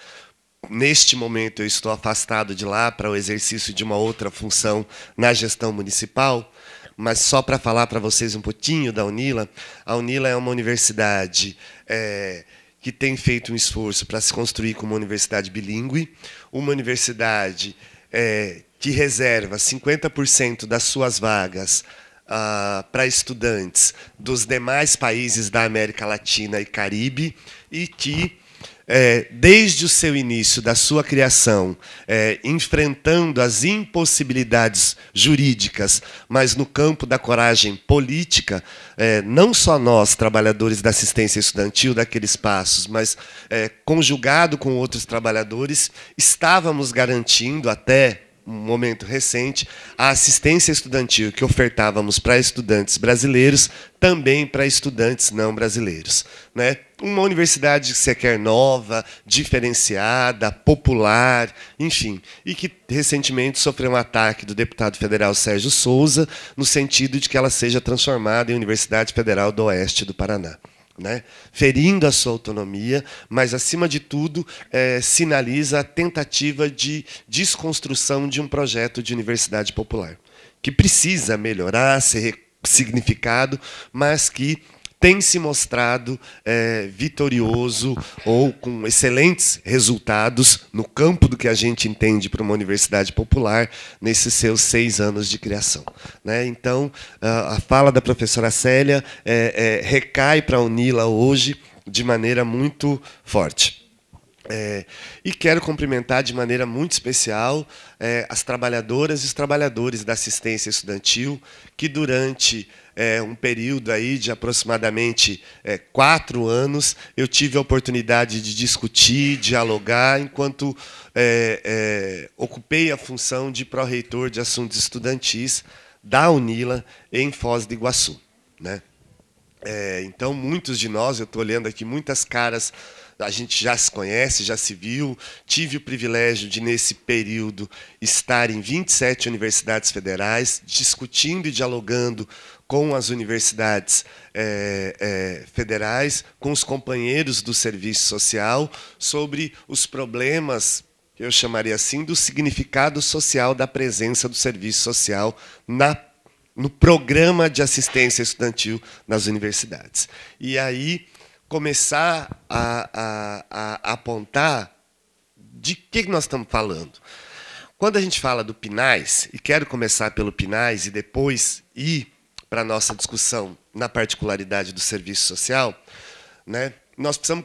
Neste momento eu estou afastado de lá para o exercício de uma outra função na gestão municipal, mas só para falar para vocês um pouquinho da Unila, a Unila é uma universidade é, que tem feito um esforço para se construir como uma universidade bilíngue, uma universidade é, que reserva 50% das suas vagas ah, para estudantes dos demais países da América Latina e Caribe e que é, desde o seu início, da sua criação, é, enfrentando as impossibilidades jurídicas, mas no campo da coragem política, é, não só nós, trabalhadores da assistência estudantil daqueles passos, mas é, conjugado com outros trabalhadores, estávamos garantindo até um momento recente, a assistência estudantil que ofertávamos para estudantes brasileiros, também para estudantes não brasileiros. Né? Uma universidade sequer nova, diferenciada, popular, enfim, e que recentemente sofreu um ataque do deputado federal Sérgio Souza, no sentido de que ela seja transformada em Universidade Federal do Oeste do Paraná né? ferindo a sua autonomia, mas, acima de tudo, é, sinaliza a tentativa de desconstrução de um projeto de universidade popular, que precisa melhorar, ser significado, mas que tem se mostrado é, vitorioso ou com excelentes resultados no campo do que a gente entende para uma universidade popular nesses seus seis anos de criação. Né? Então, a fala da professora Célia é, é, recai para a UNILA hoje de maneira muito forte. É, e quero cumprimentar de maneira muito especial é, as trabalhadoras e os trabalhadores da assistência estudantil que durante é, um período aí de aproximadamente é, quatro anos eu tive a oportunidade de discutir, dialogar, enquanto é, é, ocupei a função de pró-reitor de assuntos estudantis da UNILA em Foz do Iguaçu. Né? então, muitos de nós, eu estou olhando aqui muitas caras a gente já se conhece, já se viu. Tive o privilégio de, nesse período, estar em 27 universidades federais, discutindo e dialogando com as universidades é, é, federais, com os companheiros do serviço social, sobre os problemas eu chamaria assim, do significado social da presença do serviço social na, no programa de assistência estudantil nas universidades. E aí começar a, a, a, apontar de que nós estamos falando. Quando a gente fala do Pinais, e quero começar pelo Pinais e depois ir para a nossa discussão na particularidade do serviço social, né? nós precisamos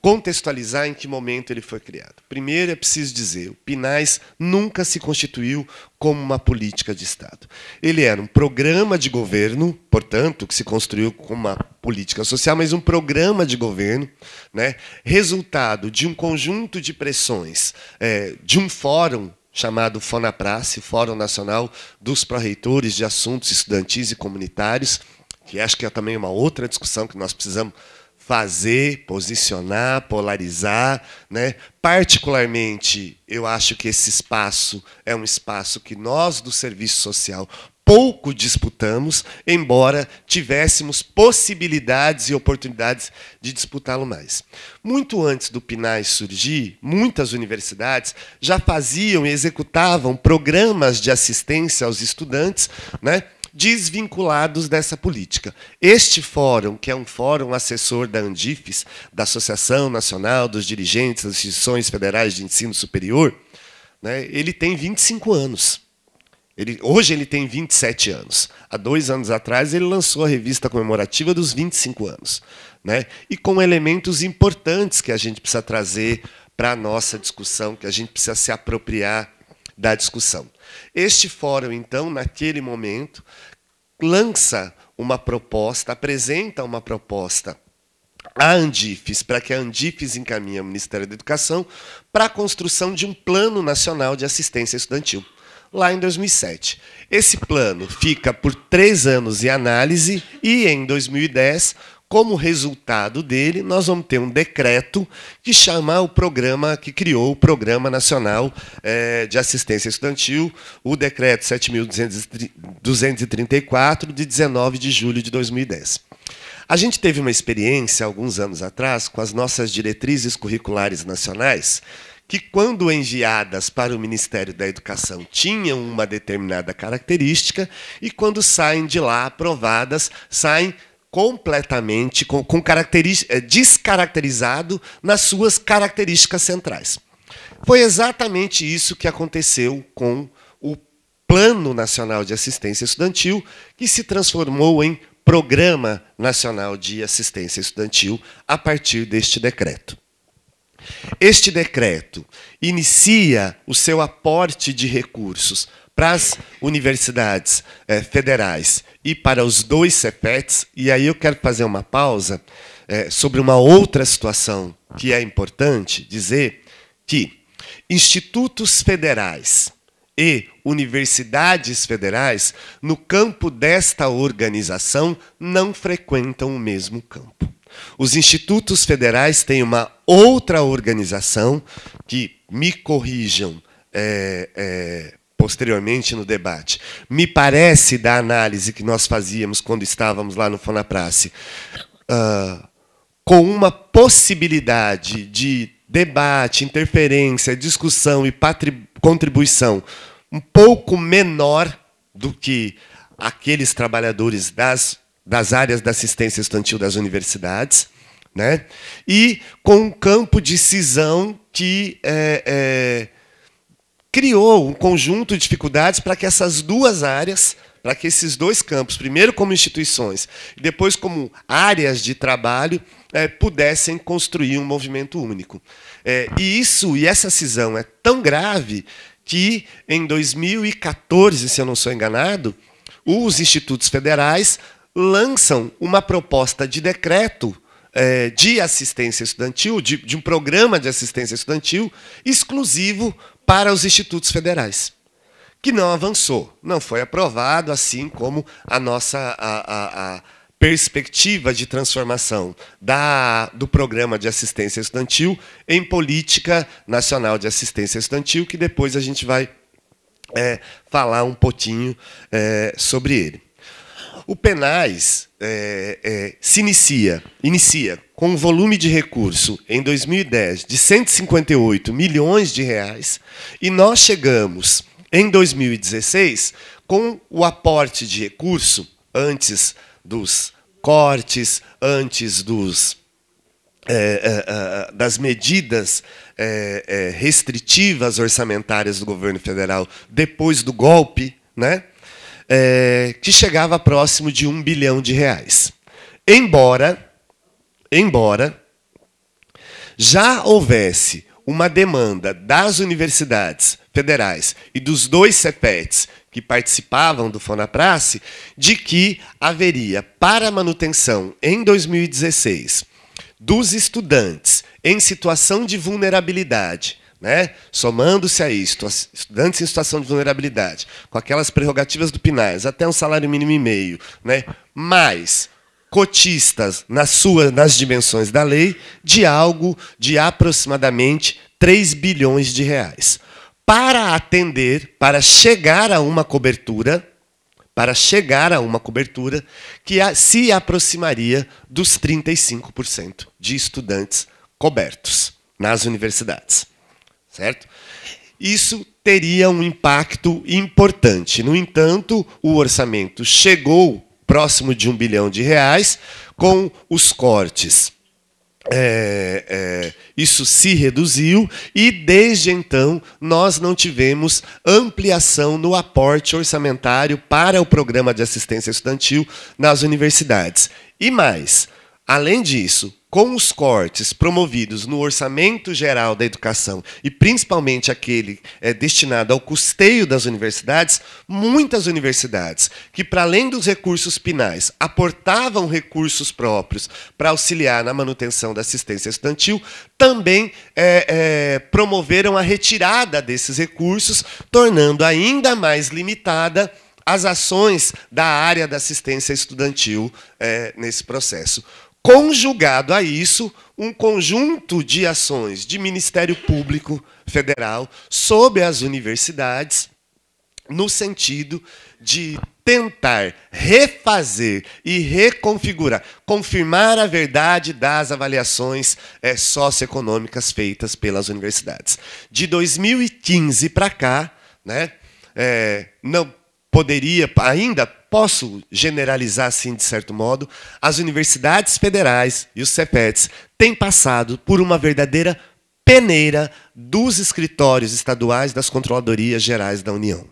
contextualizar em que momento ele foi criado. Primeiro, é preciso dizer, o PINAIS nunca se constituiu como uma política de Estado. Ele era um programa de governo, portanto, que se construiu como uma política social, mas um programa de governo, né, resultado de um conjunto de pressões é, de um fórum chamado FONAPRACE, Fórum Nacional dos Proreitores de Assuntos Estudantis e Comunitários, que acho que é também uma outra discussão que nós precisamos fazer, posicionar, polarizar, né? Particularmente, eu acho que esse espaço é um espaço que nós do serviço social pouco disputamos, embora tivéssemos possibilidades e oportunidades de disputá-lo mais. Muito antes do PNAE surgir, muitas universidades já faziam e executavam programas de assistência aos estudantes, né? desvinculados dessa política. Este fórum, que é um fórum assessor da Andifes, da Associação Nacional dos Dirigentes das Instituições Federais de Ensino Superior, né, ele tem 25 anos. Ele, hoje ele tem 27 anos. Há dois anos atrás ele lançou a revista comemorativa dos 25 anos. Né, e com elementos importantes que a gente precisa trazer para a nossa discussão, que a gente precisa se apropriar da discussão. Este fórum, então, naquele momento, lança uma proposta, apresenta uma proposta à Andifes, para que a Andifes encaminhe ao Ministério da Educação para a construção de um Plano Nacional de Assistência Estudantil, lá em 2007. Esse plano fica por três anos em análise e, em 2010, como resultado dele, nós vamos ter um decreto que chamar o programa, que criou o Programa Nacional eh, de Assistência Estudantil, o decreto 7.234, de 19 de julho de 2010. A gente teve uma experiência, alguns anos atrás, com as nossas diretrizes curriculares nacionais, que, quando enviadas para o Ministério da Educação, tinham uma determinada característica e, quando saem de lá aprovadas, saem completamente com, com eh, descaracterizado nas suas características centrais. Foi exatamente isso que aconteceu com o Plano Nacional de Assistência Estudantil, que se transformou em Programa Nacional de Assistência Estudantil a partir deste decreto. Este decreto inicia o seu aporte de recursos para as universidades é, federais e para os dois CEPETs, e aí eu quero fazer uma pausa é, sobre uma outra situação que é importante dizer que institutos federais e universidades federais, no campo desta organização, não frequentam o mesmo campo. Os institutos federais têm uma outra organização, que me corrijam é, é, posteriormente no debate. Me parece da análise que nós fazíamos quando estávamos lá no Fonaprace, uh, com uma possibilidade de debate, interferência, discussão e contribuição um pouco menor do que aqueles trabalhadores das, das áreas da assistência estudantil das universidades, né? e com um campo de cisão que é, é criou um conjunto de dificuldades para que essas duas áreas, para que esses dois campos, primeiro como instituições e depois como áreas de trabalho, é, pudessem construir um movimento único. É, e isso e essa cisão é tão grave que em 2014, se eu não sou enganado, os institutos federais lançam uma proposta de decreto é, de assistência estudantil, de, de, um programa de assistência estudantil exclusivo para os institutos federais, que não avançou, não foi aprovado, assim como a nossa a, a, a perspectiva de transformação da, do programa de assistência estudantil em política nacional de assistência estudantil, que depois a gente vai é, falar um pouquinho é, sobre ele. O Penais é, é, se inicia, inicia com um volume de recurso em 2010 de 158 milhões de reais e nós chegamos em 2016 com o aporte de recurso antes dos cortes, antes dos é, é, é, das medidas é, é, restritivas orçamentárias do governo federal depois do golpe, né? é, que chegava próximo de um bilhão de reais. Embora, embora já houvesse uma demanda das universidades federais e dos dois CEPETs que participavam do Fonaprace de que haveria para manutenção em 2016 dos estudantes em situação de vulnerabilidade né? Somando-se a isto, estudantes em situação de vulnerabilidade, com aquelas prerrogativas do PINAIS, até um salário mínimo e meio, né? mais cotistas nas suas nas dimensões da lei de algo de aproximadamente 3 bilhões de reais. Para atender, para chegar a uma cobertura, para chegar a uma cobertura que se aproximaria dos 35% de estudantes cobertos nas universidades certo? Isso teria um impacto importante. No entanto, o orçamento chegou próximo de um bilhão de reais com os cortes. É, é, isso se reduziu e desde então nós não tivemos ampliação no aporte orçamentário para o programa de assistência estudantil nas universidades. E mais, além disso, com os cortes promovidos no Orçamento Geral da Educação e principalmente aquele é, destinado ao custeio das universidades, muitas universidades que, para além dos recursos pinais, aportavam recursos próprios para auxiliar na manutenção da assistência estudantil, também é, é, promoveram a retirada desses recursos, tornando ainda mais limitada as ações da área da assistência estudantil nesse processo conjugado a isso um conjunto de ações de Ministério Público Federal sobre as universidades, no sentido de tentar refazer e reconfigurar, confirmar a verdade das avaliações é, socioeconômicas feitas pelas universidades. De 2015 para cá, né, é, não, poderia, ainda posso generalizar assim de certo modo, as universidades federais e os CEPETs têm passado por uma verdadeira peneira dos escritórios estaduais das controladorias gerais da União.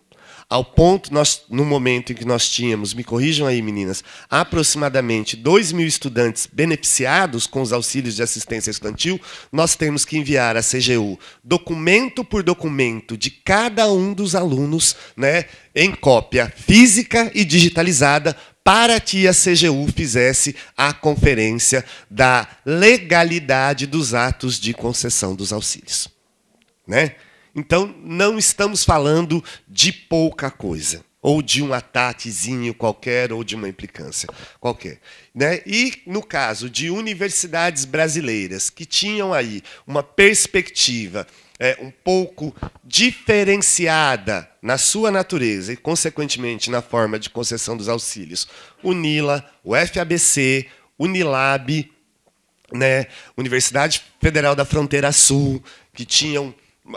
Ao ponto, nós, no momento em que nós tínhamos, me corrijam aí, meninas, aproximadamente 2 mil estudantes beneficiados com os auxílios de assistência estudantil, nós temos que enviar à CGU, documento por documento, de cada um dos alunos, né, em cópia física e digitalizada, para que a CGU fizesse a conferência da legalidade dos atos de concessão dos auxílios. Né? Então, não estamos falando de pouca coisa, ou de um ataquezinho qualquer, ou de uma implicância qualquer. Né? E, no caso de universidades brasileiras que tinham aí uma perspectiva é, um pouco diferenciada na sua natureza e, consequentemente, na forma de concessão dos auxílios, o NILA, o FABC, o NILAB, né, Universidade Federal da Fronteira Sul, que tinham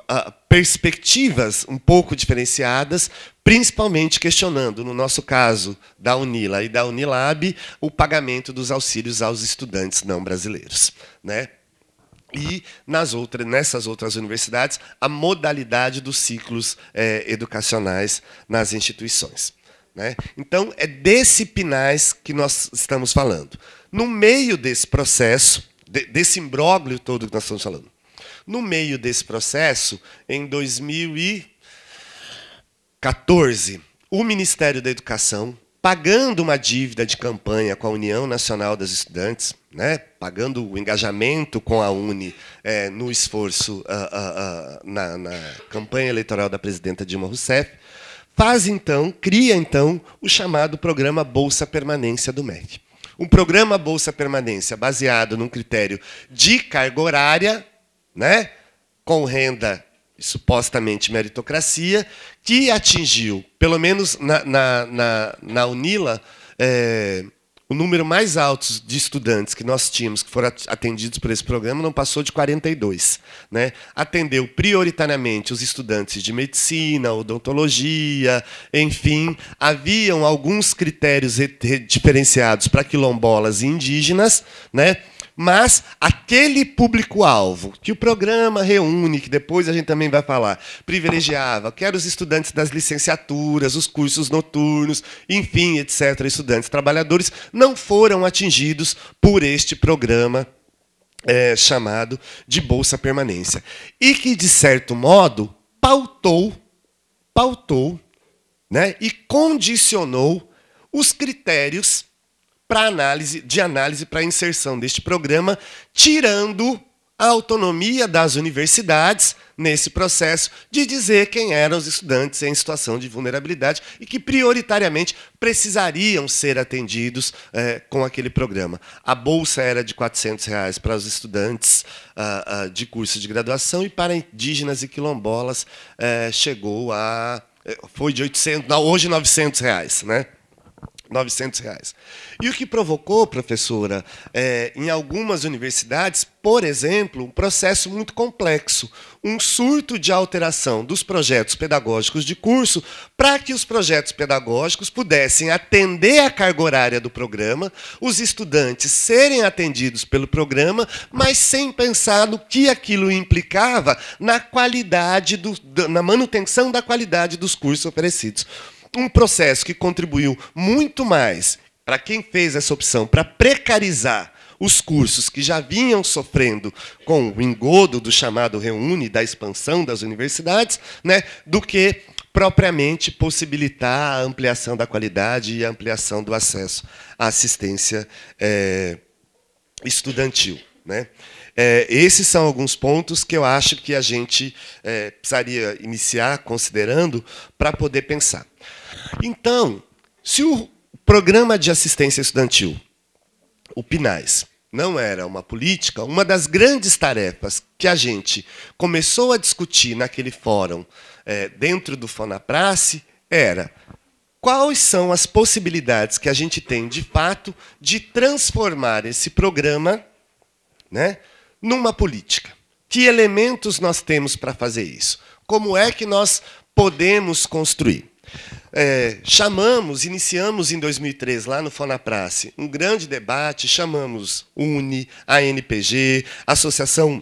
uh, perspectivas um pouco diferenciadas, principalmente questionando, no nosso caso da Unila e da Unilab, o pagamento dos auxílios aos estudantes não brasileiros. Né? e nas outras, nessas outras universidades, a modalidade dos ciclos é, educacionais nas instituições. Né? Então, é desse PINAIS que nós estamos falando. No meio desse processo, de, desse imbróglio todo que nós estamos falando, no meio desse processo, em 2014, o Ministério da Educação, pagando uma dívida de campanha com a União Nacional das Estudantes, né, pagando o engajamento com a Uni é, no esforço uh, uh, uh, na, na campanha eleitoral da presidenta Dilma Rousseff, faz então, cria então o chamado programa Bolsa Permanência do MEC. Um programa Bolsa Permanência baseado num critério de carga horária né? com renda supostamente meritocracia, que atingiu, pelo menos na, na, na, na UNILA, é, o número mais alto de estudantes que nós tínhamos que foram atendidos por esse programa não passou de 42. Né? Atendeu prioritariamente os estudantes de medicina, odontologia, enfim. Haviam alguns critérios diferenciados para quilombolas e indígenas, né? mas aquele público-alvo que o programa reúne, que depois a gente também vai falar, privilegiava, que eram os estudantes das licenciaturas, os cursos noturnos, enfim, etc., estudantes trabalhadores, não foram atingidos por este programa é, chamado de Bolsa Permanência. E que, de certo modo, pautou, pautou né, e condicionou os critérios para análise, de análise para inserção deste programa, tirando a autonomia das universidades nesse processo de dizer quem eram os estudantes em situação de vulnerabilidade e que prioritariamente precisariam ser atendidos eh, com aquele programa. A bolsa era de R$ reais para os estudantes ah, ah, de curso de graduação e para indígenas e quilombolas eh, chegou a eh, foi de 800, hoje 900 reais, né? 900 reais. E o que provocou, professora, é, em algumas universidades, por exemplo, um processo muito complexo, um surto de alteração dos projetos pedagógicos de curso, para que os projetos pedagógicos pudessem atender a carga horária do programa, os estudantes serem atendidos pelo programa, mas sem pensar no que aquilo implicava na qualidade do, na manutenção da qualidade dos cursos oferecidos um processo que contribuiu muito mais para quem fez essa opção para precarizar os cursos que já vinham sofrendo com o engodo do chamado Reúne, da expansão das universidades, né, do que propriamente possibilitar a ampliação da qualidade e a ampliação do acesso à assistência é, estudantil. Né? É, esses são alguns pontos que eu acho que a gente é, precisaria iniciar considerando para poder pensar. Então, se o programa de assistência estudantil, o PNAES, não era uma política, uma das grandes tarefas que a gente começou a discutir naquele fórum, é, dentro do Fonaprace, era quais são as possibilidades que a gente tem, de fato, de transformar esse programa né, numa política. Que elementos nós temos para fazer isso? Como é que nós podemos construir? é, chamamos, iniciamos em 2003, lá no Fonaprace, um grande debate, chamamos UNE, a Associação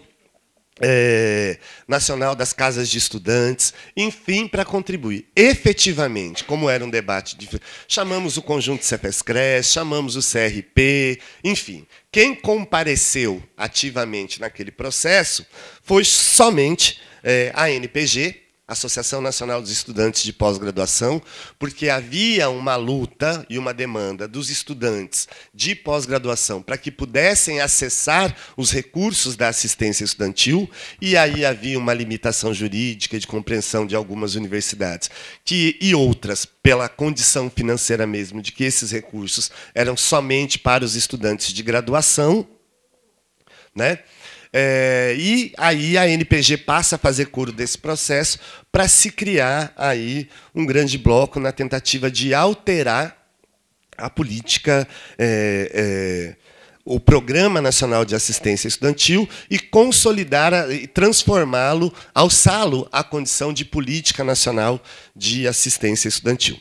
é, Nacional das Casas de Estudantes, enfim, para contribuir. Efetivamente, como era um debate, de, chamamos o conjunto CEPESCRES, chamamos o CRP, enfim. Quem compareceu ativamente naquele processo foi somente é, a NPG, Associação Nacional dos Estudantes de Pós-Graduação, porque havia uma luta e uma demanda dos estudantes de pós-graduação para que pudessem acessar os recursos da assistência estudantil, e aí havia uma limitação jurídica de compreensão de algumas universidades que, e outras, pela condição financeira mesmo, de que esses recursos eram somente para os estudantes de graduação. Né? É, e aí a NPG passa a fazer coro desse processo para se criar aí um grande bloco na tentativa de alterar a política. É, é, o Programa Nacional de Assistência Estudantil e consolidar e transformá-lo, alçá-lo à condição de política nacional de assistência estudantil.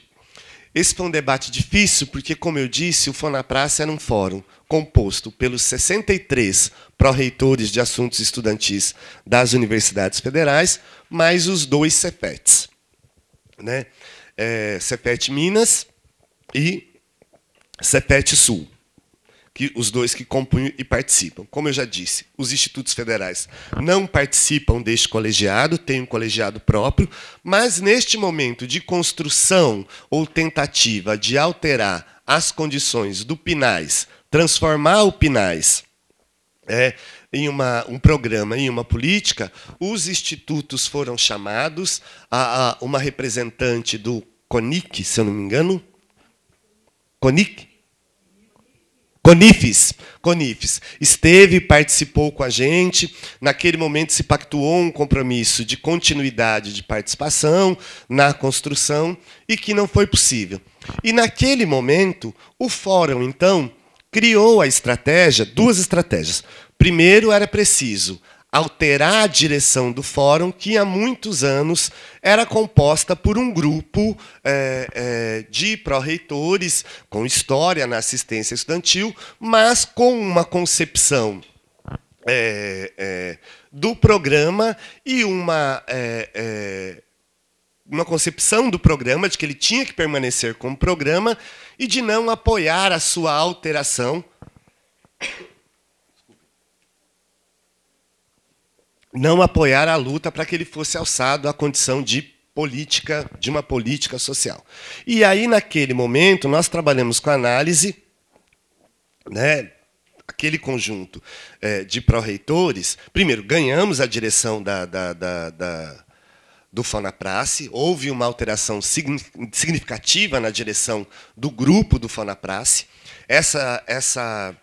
Esse foi um debate difícil, porque, como eu disse, o Praça era um fórum composto pelos 63 pró-reitores de assuntos estudantis das universidades federais, mais os dois CEPETs. Né? É, CEPET Minas e CEPET Sul, que os dois que compunham e participam. Como eu já disse, os institutos federais não participam deste colegiado, têm um colegiado próprio, mas neste momento de construção ou tentativa de alterar as condições do PINAIS transformar o PINAIS é, em uma, um programa, em uma política, os institutos foram chamados a, a uma representante do CONIC, se eu não me engano. CONIC? Conifes, Conifes, esteve, participou com a gente. Naquele momento se pactuou um compromisso de continuidade de participação na construção e que não foi possível. E naquele momento, o fórum, então, criou a estratégia, duas estratégias. Primeiro, era preciso alterar a direção do fórum, que há muitos anos era composta por um grupo é, é, de pró-reitores com história na assistência estudantil, mas com uma concepção é, do programa e uma é, é, uma concepção do programa, de que ele tinha que permanecer como programa e de não apoiar a sua alteração. Não apoiar a luta para que ele fosse alçado à condição de política, de uma política social. E aí, naquele momento, nós trabalhamos com análise, né, aquele conjunto é, de pró-reitores. Primeiro, ganhamos a direção da, da, da, da do FONAPRACE houve uma alteração significativa na direção do grupo do FONAPRACE. Essa, essa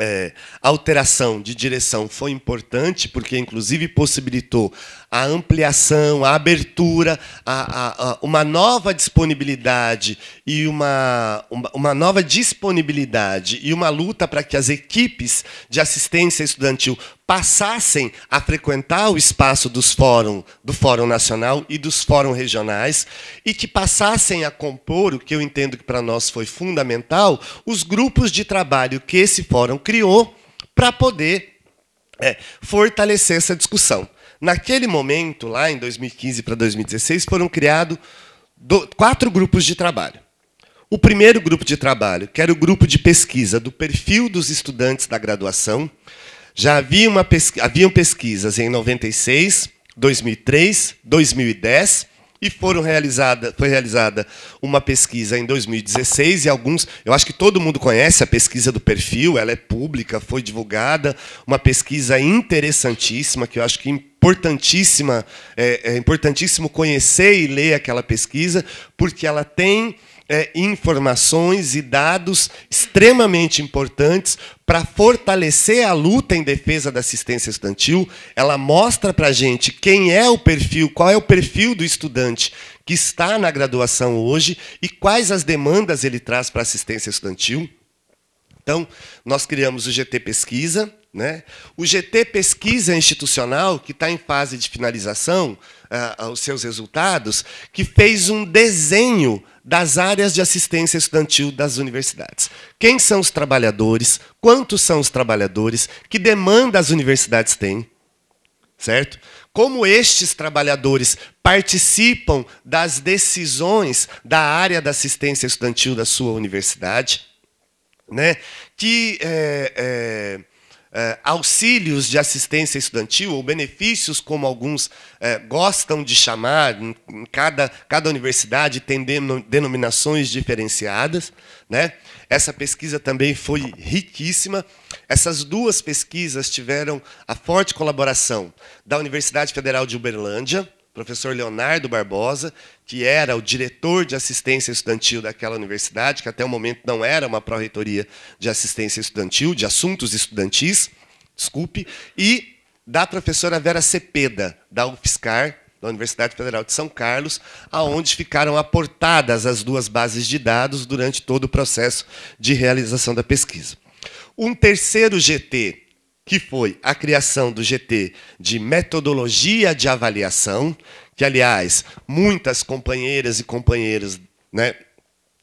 é, alteração de direção foi importante, porque, inclusive, possibilitou a ampliação, a abertura, a, a, a uma nova disponibilidade e uma, uma, uma, nova disponibilidade e uma luta para que as equipes de assistência estudantil passassem a frequentar o espaço dos fórum, do Fórum Nacional e dos fóruns regionais e que passassem a compor, o que eu entendo que para nós foi fundamental, os grupos de trabalho que esse fórum criou para poder é, fortalecer essa discussão. Naquele momento, lá em 2015 para 2016, foram criados quatro grupos de trabalho. O primeiro grupo de trabalho, que era o grupo de pesquisa do perfil dos estudantes da graduação, já havia pesqu haviam pesquisas em 96, 2003, 2010 e foram realizada, foi realizada uma pesquisa em 2016 e alguns, eu acho que todo mundo conhece a pesquisa do perfil, ela é pública, foi divulgada, uma pesquisa interessantíssima que eu acho que importantíssima, é, é importantíssimo conhecer e ler aquela pesquisa, porque ela tem é, informações e dados extremamente importantes para fortalecer a luta em defesa da assistência estudantil. Ela mostra para a gente quem é o perfil, qual é o perfil do estudante que está na graduação hoje e quais as demandas ele traz para a assistência estudantil. Então, nós criamos o GT Pesquisa. Né? O GT Pesquisa Institucional, que está em fase de finalização, uh, ah, aos ah, seus resultados, que fez um desenho das áreas de assistência estudantil das universidades. Quem são os trabalhadores? Quantos são os trabalhadores? Que demanda as universidades têm? Certo? Como estes trabalhadores participam das decisões da área da assistência estudantil da sua universidade? Né? Que. É, é eh, auxílios de assistência estudantil, ou benefícios, como alguns eh, gostam de chamar, em cada, cada universidade tem denominações diferenciadas. Né? Essa pesquisa também foi riquíssima. Essas duas pesquisas tiveram a forte colaboração da Universidade Federal de Uberlândia, professor Leonardo Barbosa, que era o diretor de assistência estudantil daquela universidade, que até o momento não era uma pró-reitoria de assistência estudantil, de assuntos estudantis, desculpe, e da professora Vera Cepeda, da UFSCar, da Universidade Federal de São Carlos, aonde ficaram aportadas as duas bases de dados durante todo o processo de realização da pesquisa. Um terceiro GT que foi a criação do GT de metodologia de avaliação, que, aliás, muitas companheiras e companheiros né,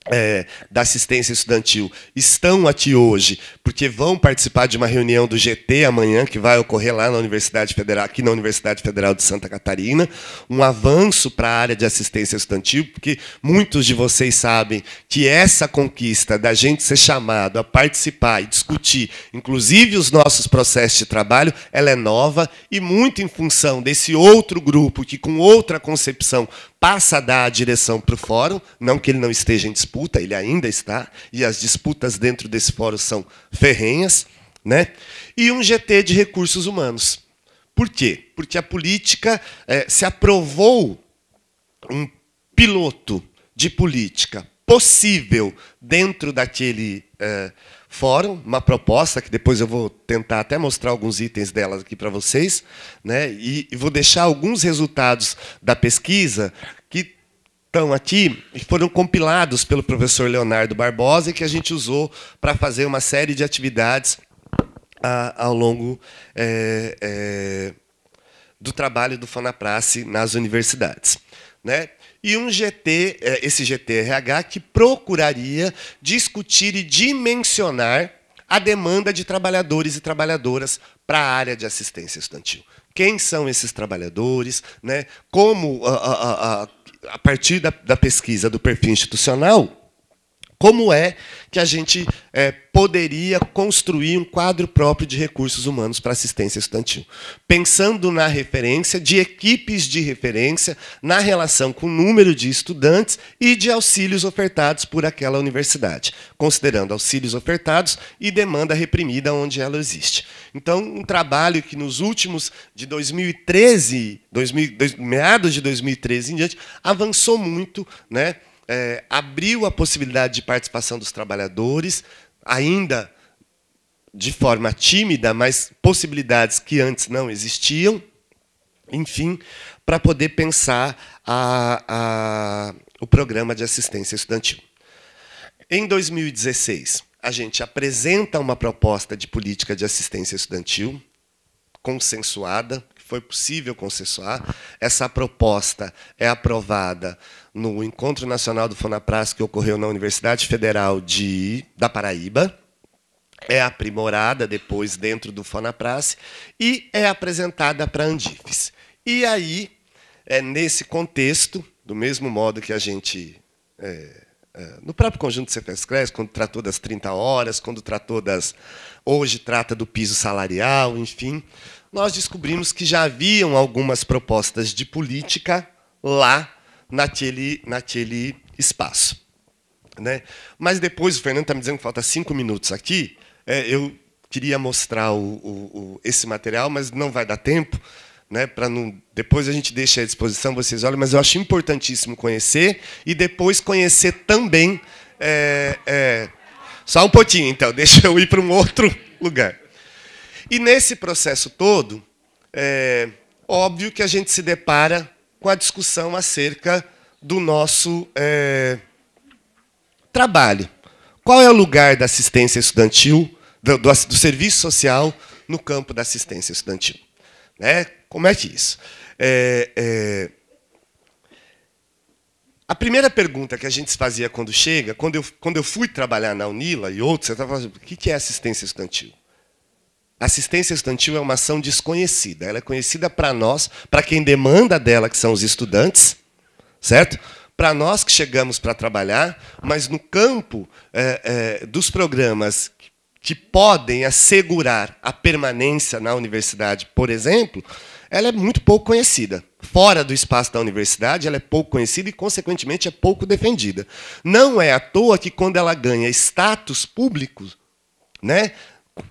é, da assistência estudantil estão aqui hoje porque vão participar de uma reunião do GT amanhã que vai ocorrer lá na Universidade Federal, aqui na Universidade Federal de Santa Catarina, um avanço para a área de assistência estudantil, porque muitos de vocês sabem que essa conquista da gente ser chamado a participar e discutir, inclusive os nossos processos de trabalho, ela é nova e muito em função desse outro grupo que com outra concepção passa a dar a direção para o fórum, não que ele não esteja em disputa, ele ainda está, e as disputas dentro desse fórum são ferrenhas, né? e um GT de recursos humanos. Por quê? Porque a política é, se aprovou um piloto de política possível dentro daquele. Eh, fórum, uma proposta que depois eu vou tentar até mostrar alguns itens delas aqui para vocês, né? E, e vou deixar alguns resultados da pesquisa que estão aqui e foram compilados pelo professor Leonardo Barbosa e que a gente usou para fazer uma série de atividades a, ao longo é, é, do trabalho do Fanaprace nas universidades. Né? e um GT, é, esse GTRH, que procuraria discutir e dimensionar a demanda de trabalhadores e trabalhadoras para a área de assistência estudantil. Quem são esses trabalhadores? Né? Como, a, a, a, a partir da, da pesquisa do perfil institucional, como é que a gente é, poderia construir um quadro próprio de recursos humanos para assistência estudantil. Pensando na referência, de equipes de referência, na relação com o número de estudantes e de auxílios ofertados por aquela universidade, considerando auxílios ofertados e demanda reprimida onde ela existe. Então, um trabalho que nos últimos de 2013, 2000, meados de 2013 em diante, avançou muito, né? é, abriu a possibilidade de participação dos trabalhadores, ainda de forma tímida, mas possibilidades que antes não existiam, enfim, para poder pensar a, a, o programa de assistência estudantil. Em 2016, a gente apresenta uma proposta de política de assistência estudantil consensuada, que foi possível consensuar. Essa proposta é aprovada no Encontro Nacional do Fonapras, que ocorreu na Universidade Federal de, da Paraíba, é aprimorada depois dentro do Fonapras e é apresentada para a Andifes. E aí, é nesse contexto, do mesmo modo que a gente. É, é no próprio conjunto CFES Cres, quando tratou das 30 horas, quando tratou das. Hoje trata do piso salarial, enfim, nós descobrimos que já haviam algumas propostas de política lá naquele, naquele espaço. Né? Mas depois, o Fernando está me dizendo que falta cinco minutos aqui, é, eu queria mostrar o, o, o, esse material, mas não vai dar tempo. Né, para não depois a gente deixa à disposição vocês olhem mas eu acho importantíssimo conhecer e depois conhecer também é, é, só um pouquinho então [laughs] deixa eu ir para um outro lugar e nesse processo todo é óbvio que a gente se depara com a discussão acerca do nosso é, trabalho. Qual é o lugar da assistência estudantil, do, do, do, serviço social no campo da assistência estudantil? Né? Como é que isso? É, é, a primeira pergunta que a gente se fazia quando chega, quando eu, quando eu fui trabalhar na Unila e outros, eu estava falando, o que é assistência estudantil? Assistência estudantil é uma ação desconhecida. Ela é conhecida para nós, para quem demanda dela, que são os estudantes, certo? Para nós que chegamos para trabalhar, mas no campo é, é, dos programas que podem assegurar a permanência na universidade, por exemplo, ela é muito pouco conhecida. Fora do espaço da universidade, ela é pouco conhecida e, consequentemente, é pouco defendida. Não é à toa que, quando ela ganha status público, né,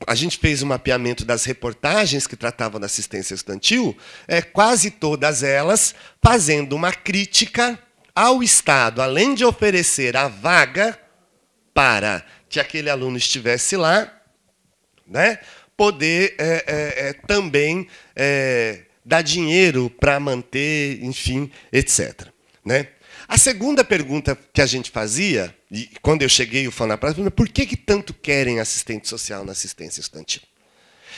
a gente fez um mapeamento das reportagens que tratavam da assistência estudantil, é, quase todas elas fazendo uma crítica ao Estado, além de oferecer a vaga para que aquele aluno estivesse lá, né, poder é, é, é, também é, dar dinheiro para manter, enfim, etc. Né? A segunda pergunta que a gente fazia e quando eu cheguei, o Fanapraz, por que, que tanto querem assistente social na assistência estudantil?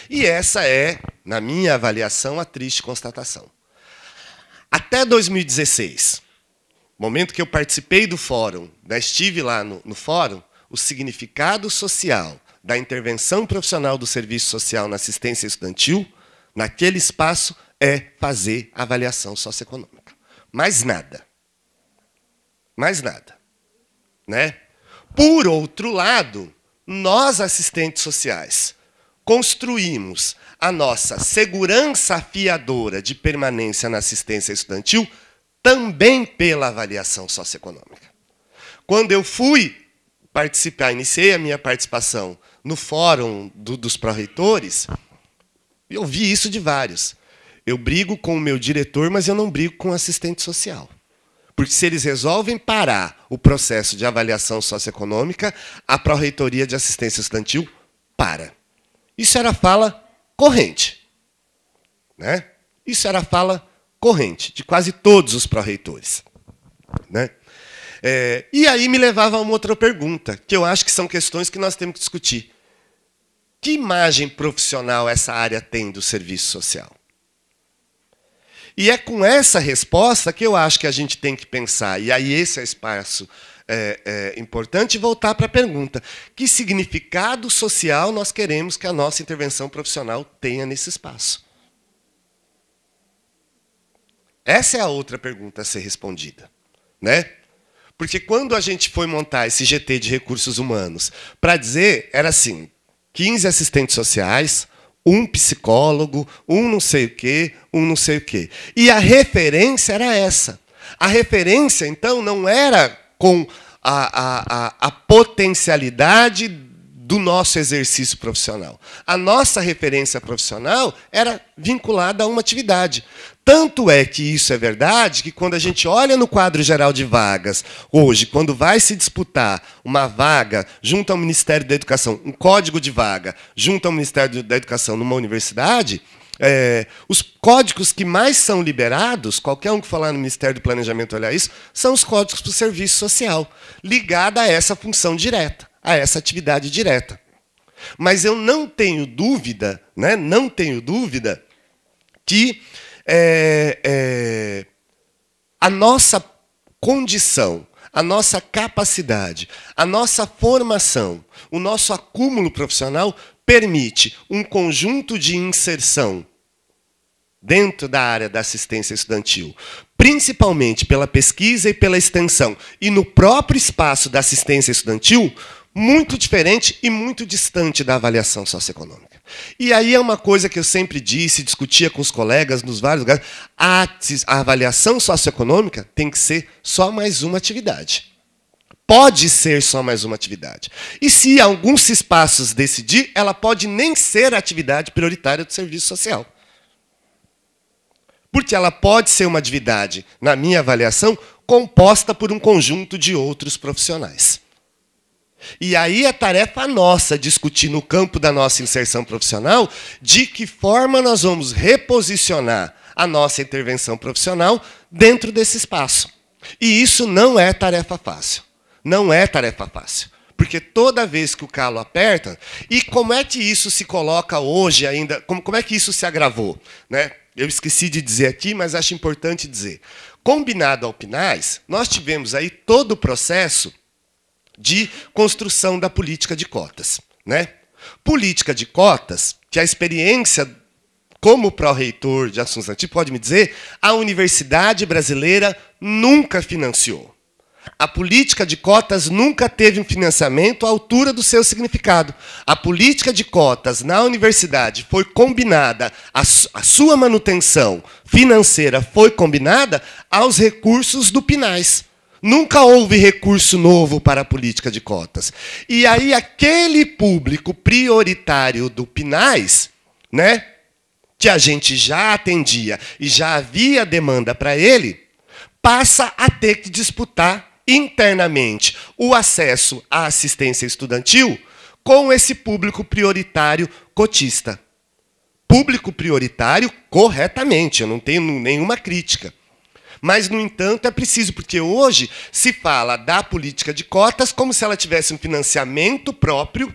E essa é, na minha avaliação, a triste constatação. Até 2016, momento que eu participei do fórum, né, estive lá no, no fórum, o significado social da intervenção profissional do serviço social na assistência estudantil, naquele espaço, é fazer avaliação socioeconômica. Mais nada. Mais nada. Né? Por outro lado, nós, assistentes sociais, construímos a nossa segurança afiadora de permanência na assistência estudantil também pela avaliação socioeconômica. Quando eu fui participar, iniciei a minha participação no fórum do, dos pró-reitores, eu vi isso de vários. Eu brigo com o meu diretor, mas eu não brigo com o assistente social. Porque se eles resolvem parar o processo de avaliação socioeconômica, a Pró-Reitoria de Assistência Estudantil para. Isso era fala corrente. Né? Isso era fala corrente de quase todos os pró-reitores. Né? É, e aí me levava a uma outra pergunta, que eu acho que são questões que nós temos que discutir. Que imagem profissional essa área tem do serviço social? E é com essa resposta que eu acho que a gente tem que pensar. E aí esse é o espaço é, é, importante voltar para a pergunta: que significado social nós queremos que a nossa intervenção profissional tenha nesse espaço? Essa é a outra pergunta a ser respondida, né? Porque quando a gente foi montar esse GT de recursos humanos, para dizer era assim: 15 assistentes sociais, um psicólogo, um não sei o quê, um não sei o quê. E a referência era essa. A referência, então, não era com a, a, a, a potencialidade do nosso exercício profissional. A nossa referência profissional era vinculada a uma atividade. Tanto é que isso é verdade que quando a gente olha no quadro geral de vagas, hoje, quando vai se disputar uma vaga junto ao Ministério da Educação, um código de vaga junto ao Ministério da Educação numa universidade, é, os códigos que mais são liberados, qualquer um que falar no Ministério do Planejamento olhar isso, são os códigos para o serviço social, ligada a essa função direta, a essa atividade direta. Mas eu não tenho dúvida, né, não tenho dúvida que é, é, a nossa condição, a nossa capacidade, a nossa formação, o nosso acúmulo profissional permite um conjunto de inserção dentro da área da assistência estudantil, principalmente pela pesquisa e pela extensão, e no próprio espaço da assistência estudantil, muito diferente e muito distante da avaliação socioeconômica. E aí é uma coisa que eu sempre disse, discutia com os colegas nos vários lugares: a, avaliação socioeconômica tem que ser só mais uma atividade. Pode ser só mais uma atividade. E se alguns espaços decidir, ela pode nem ser a atividade prioritária do serviço social. Porque ela pode ser uma atividade, na minha avaliação, composta por um conjunto de outros profissionais. E aí a é tarefa nossa discutir no campo da nossa inserção profissional de que forma nós vamos reposicionar a nossa intervenção profissional dentro desse espaço. E isso não é tarefa fácil. Não é tarefa fácil. Porque toda vez que o calo aperta, e como é que isso se coloca hoje ainda, como, como é que isso se agravou? Né? Eu esqueci de dizer aqui, mas acho importante dizer. Combinado ao PNAS, nós tivemos aí todo o processo de construção da política de cotas. Né? Política de cotas, que a experiência como pró-reitor de assuntos antigos pode me dizer, a universidade brasileira nunca financiou. A política de cotas nunca teve um financiamento à altura do seu significado. A política de cotas na universidade foi combinada, a, sua manutenção financeira foi combinada aos recursos do PINAIS. Nunca houve recurso novo para a política de cotas. E aí, aquele público prioritário do PINAIS, né, que a gente já atendia e já havia demanda para ele, passa a ter que disputar internamente o acesso à assistência estudantil com esse público prioritário cotista. Público prioritário corretamente, eu não tenho nenhuma crítica. Mas, no entanto, é preciso, porque hoje se fala da política de cotas como se ela tivesse um financiamento próprio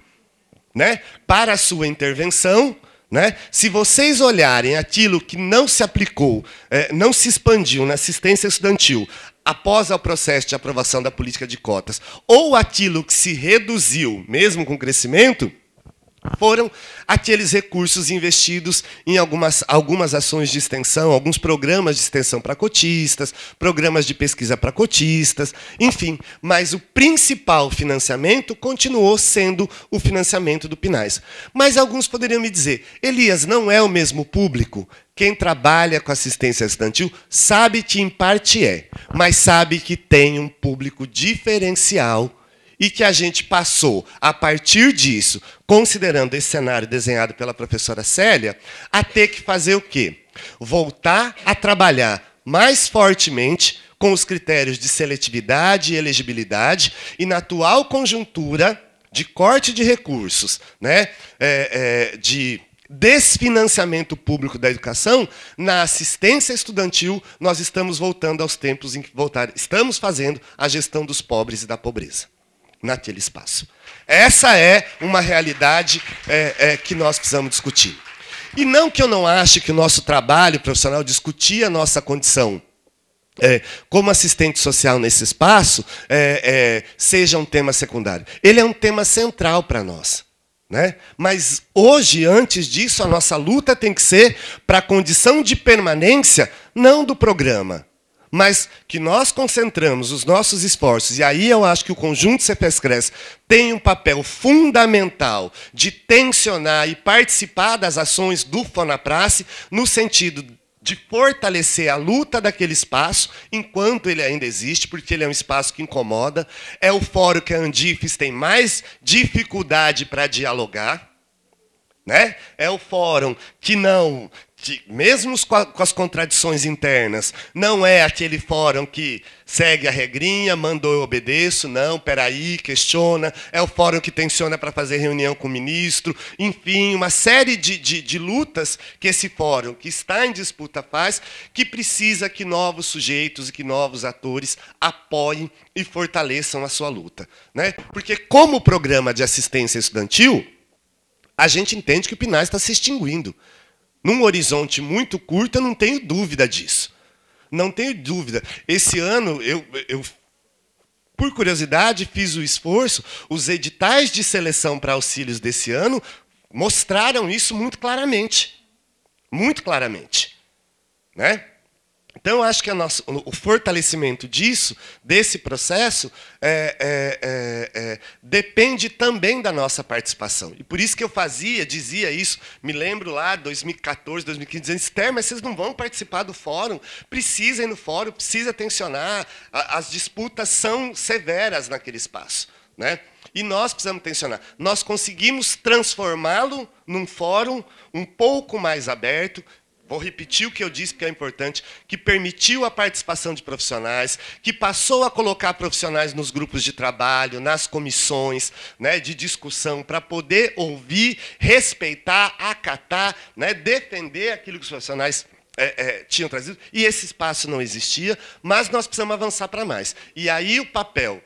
né, para a sua intervenção. Né? Se vocês olharem aquilo que não se aplicou, é, não se expandiu na assistência estudantil após o processo de aprovação da política de cotas, ou aquilo que se reduziu, mesmo com o crescimento, foram aqueles recursos investidos em algumas, algumas ações de extensão, alguns programas de extensão para cotistas, programas de pesquisa para cotistas, enfim. Mas o principal financiamento continuou sendo o financiamento do PINAIS. Mas alguns poderiam me dizer, Elias, não é o mesmo público? Quem trabalha com assistência estudantil sabe que em parte é, mas sabe que tem um público diferencial e que a gente passou, a partir disso, considerando esse cenário desenhado pela professora Célia, a ter que fazer o quê? Voltar a trabalhar mais fortemente com os critérios de seletividade e elegibilidade, e na atual conjuntura de corte de recursos, né, é, é, de desfinanciamento público da educação, na assistência estudantil, nós estamos voltando aos tempos em que voltar, estamos fazendo a gestão dos pobres e da pobreza naquele espaço. Essa é uma realidade é, é, que nós precisamos discutir. E não que eu não ache que o nosso trabalho profissional discutir a nossa condição é, como assistente social nesse espaço é, é, seja um tema secundário. Ele é um tema central para nós. Né? Mas hoje, antes disso, a nossa luta tem que ser para a condição de permanência, não do programa, mas que nós concentramos os nossos esforços, e aí eu acho que o conjunto CPS tem um papel fundamental de tensionar e participar das ações do Fonaprace no sentido de fortalecer a luta daquele espaço, enquanto ele ainda existe, porque ele é um espaço que incomoda. É o fórum que a Andifes tem mais dificuldade para dialogar. Né? É o fórum que não de, mesmo com, a, com, as contradições internas, não é aquele fórum que segue a regrinha, mandou eu obedeço, não, peraí, questiona, é o fórum que tensiona para fazer reunião com o ministro, enfim, uma série de, de, de lutas que esse fórum que está em disputa faz, que precisa que novos sujeitos e que novos atores apoiem e fortaleçam a sua luta. Né? Porque, como programa de assistência estudantil, a gente entende que o PNAE está se extinguindo. Num horizonte muito curto, eu não tenho dúvida disso. Não tenho dúvida. Esse ano, eu, eu por curiosidade, fiz o esforço. Os editais de seleção para auxílios desse ano mostraram isso muito claramente. Muito claramente. Né? Então, eu acho que nossa, o fortalecimento disso, desse processo, é, é, é, é, depende também da nossa participação. E por isso que eu fazia, dizia isso, me lembro lá, 2014, 2015, dizendo, Esther, mas vocês não vão participar do fórum, precisem no fórum, precisa tensionar, as disputas são severas naquele espaço. Né? E nós precisamos tensionar. Nós conseguimos transformá-lo num fórum um pouco mais aberto, vou repetir o que eu disse porque é importante, que permitiu a participação de profissionais, que passou a colocar profissionais nos grupos de trabalho, nas comissões né, de discussão, para poder ouvir, respeitar, acatar, né, defender aquilo que os profissionais é, é, tinham trazido, e esse espaço não existia, mas nós precisamos avançar para mais. E aí o papel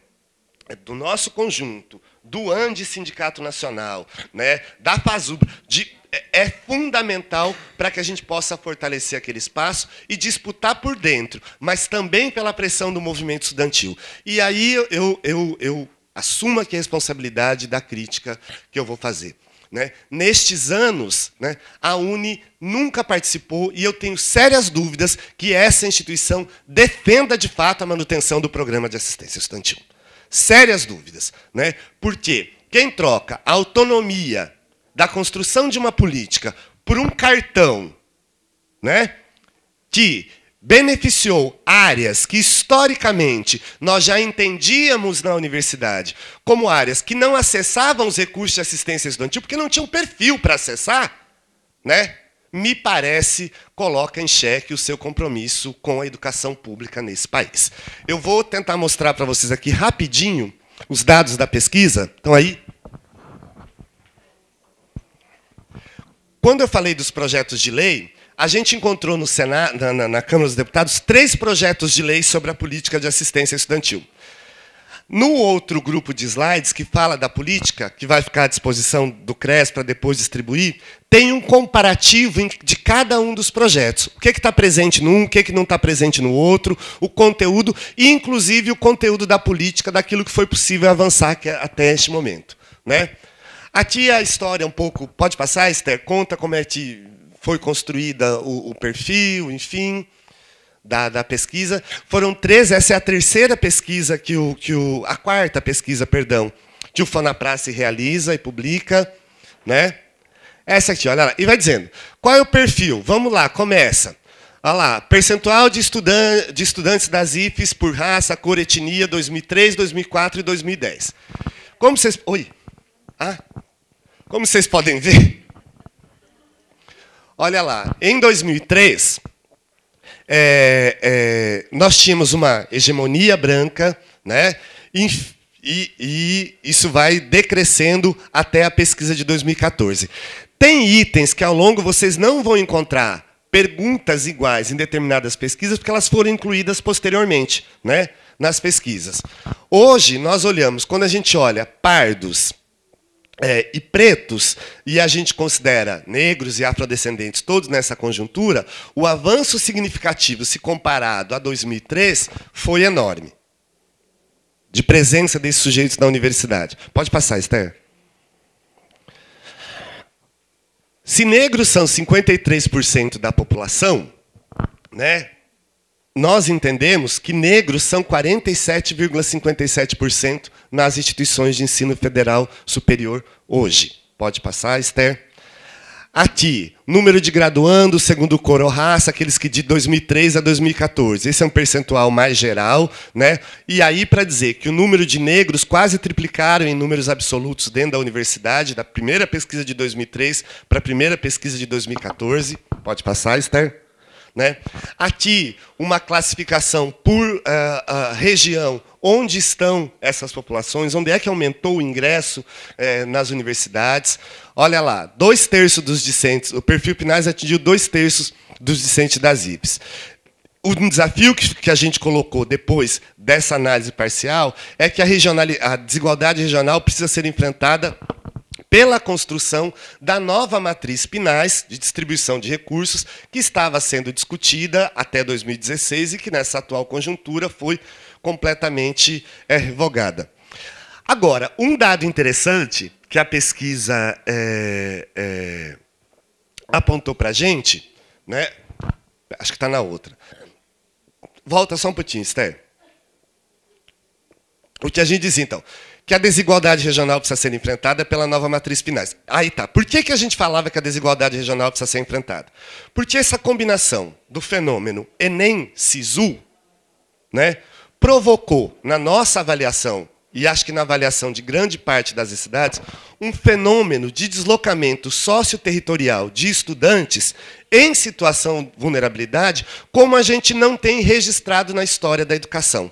é, do nosso conjunto, do ANDI Sindicato Nacional, né, da FASUB, de é, é fundamental para que a gente possa fortalecer aquele espaço e disputar por dentro, mas também pela pressão do movimento estudantil. E aí eu, eu, eu assumo aqui a responsabilidade da crítica que eu vou fazer. Né? Nestes anos, né, a Uni nunca participou e eu tenho sérias dúvidas que essa instituição defenda de fato a manutenção do programa de assistência estudantil. Sérias dúvidas. Né? Por quê? Quem troca a autonomia da construção de uma política por um cartão, né? Que beneficiou áreas que historicamente nós já entendíamos na universidade como áreas que não acessavam os recursos de assistência estudantil porque não tinham perfil para acessar, né? Me parece coloca em xeque o seu compromisso com a educação pública nesse país. Eu vou tentar mostrar para vocês aqui rapidinho os dados da pesquisa. Estão aí? Quando eu falei dos projetos de lei, a gente encontrou no Senado, na, na, na, Câmara dos Deputados três projetos de lei sobre a política de assistência estudantil. No outro grupo de slides, que fala da política, que vai ficar à disposição do CRES para depois distribuir, tem um comparativo de cada um dos projetos. O que é está presente num, o que, é que não está presente no outro, o conteúdo, e inclusive o conteúdo da política, daquilo que foi possível avançar é até este momento. Né? A tia, a história um pouco. Pode passar, Esther? Conta como é que foi construída o, o perfil, enfim, da, da, pesquisa. Foram três, essa é a terceira pesquisa que o. Que o a quarta pesquisa, perdão, que o se realiza e publica. Né? Essa aqui, olha lá. E vai dizendo: qual é o perfil? Vamos lá, começa. Olha lá, percentual de, estudan de estudantes das IFES por raça, cor, etnia, 2003, 2004 e 2010. Como vocês. Oi! Ah, como vocês podem ver, olha lá, em 2003, é, é, nós tínhamos uma hegemonia branca, né? E, e, e isso vai decrescendo até a pesquisa de 2014. Tem itens que ao longo vocês não vão encontrar perguntas iguais em determinadas pesquisas, porque elas foram incluídas posteriormente, né? Nas pesquisas. Hoje nós olhamos, quando a gente olha pardos, é, e pretos, e a gente considera negros e afrodescendentes todos nessa conjuntura, o avanço significativo, se comparado a 2003, foi enorme. De presença desses sujeitos na universidade. Pode passar, Esther. Se negros são 53% da população, né, nós entendemos que negros são 47,57% nas instituições de ensino federal superior hoje. Pode passar, Esther? Aqui, número de graduando segundo cor ou raça, aqueles que de 2003 a 2014. Esse é um percentual mais geral, né? E aí para dizer que o número de negros quase triplicaram em números absolutos dentro da universidade, da primeira pesquisa de 2003 para a primeira pesquisa de 2014. Pode passar, Esther? Né? Aqui, uma classificação por uh, uh, região, onde estão essas populações, onde é que aumentou o ingresso eh, nas universidades. Olha lá, dois terços dos discentes, o perfil Pinais atingiu dois terços dos discentes das IPs. Um desafio que, a gente colocou depois dessa análise parcial é que a, a desigualdade regional precisa ser enfrentada pela construção da nova matriz Pinais de distribuição de recursos, que estava sendo discutida até 2016 e que nessa atual conjuntura foi completamente é, revogada. Agora, um dado interessante que a pesquisa é, é, apontou para a gente, né? acho que está na outra. Volta só um pouquinho, Esther. O que a gente diz, então que a desigualdade regional precisa ser enfrentada pela nova matriz finais. Aí tá. Por que, que a gente falava que a desigualdade regional precisa ser enfrentada? Porque essa combinação do fenômeno Enem-SISU né, provocou, na nossa avaliação, e acho que na avaliação de grande parte das cidades, um fenômeno de deslocamento socioterritorial de estudantes em situação de vulnerabilidade, como a gente não tem registrado na história da educação.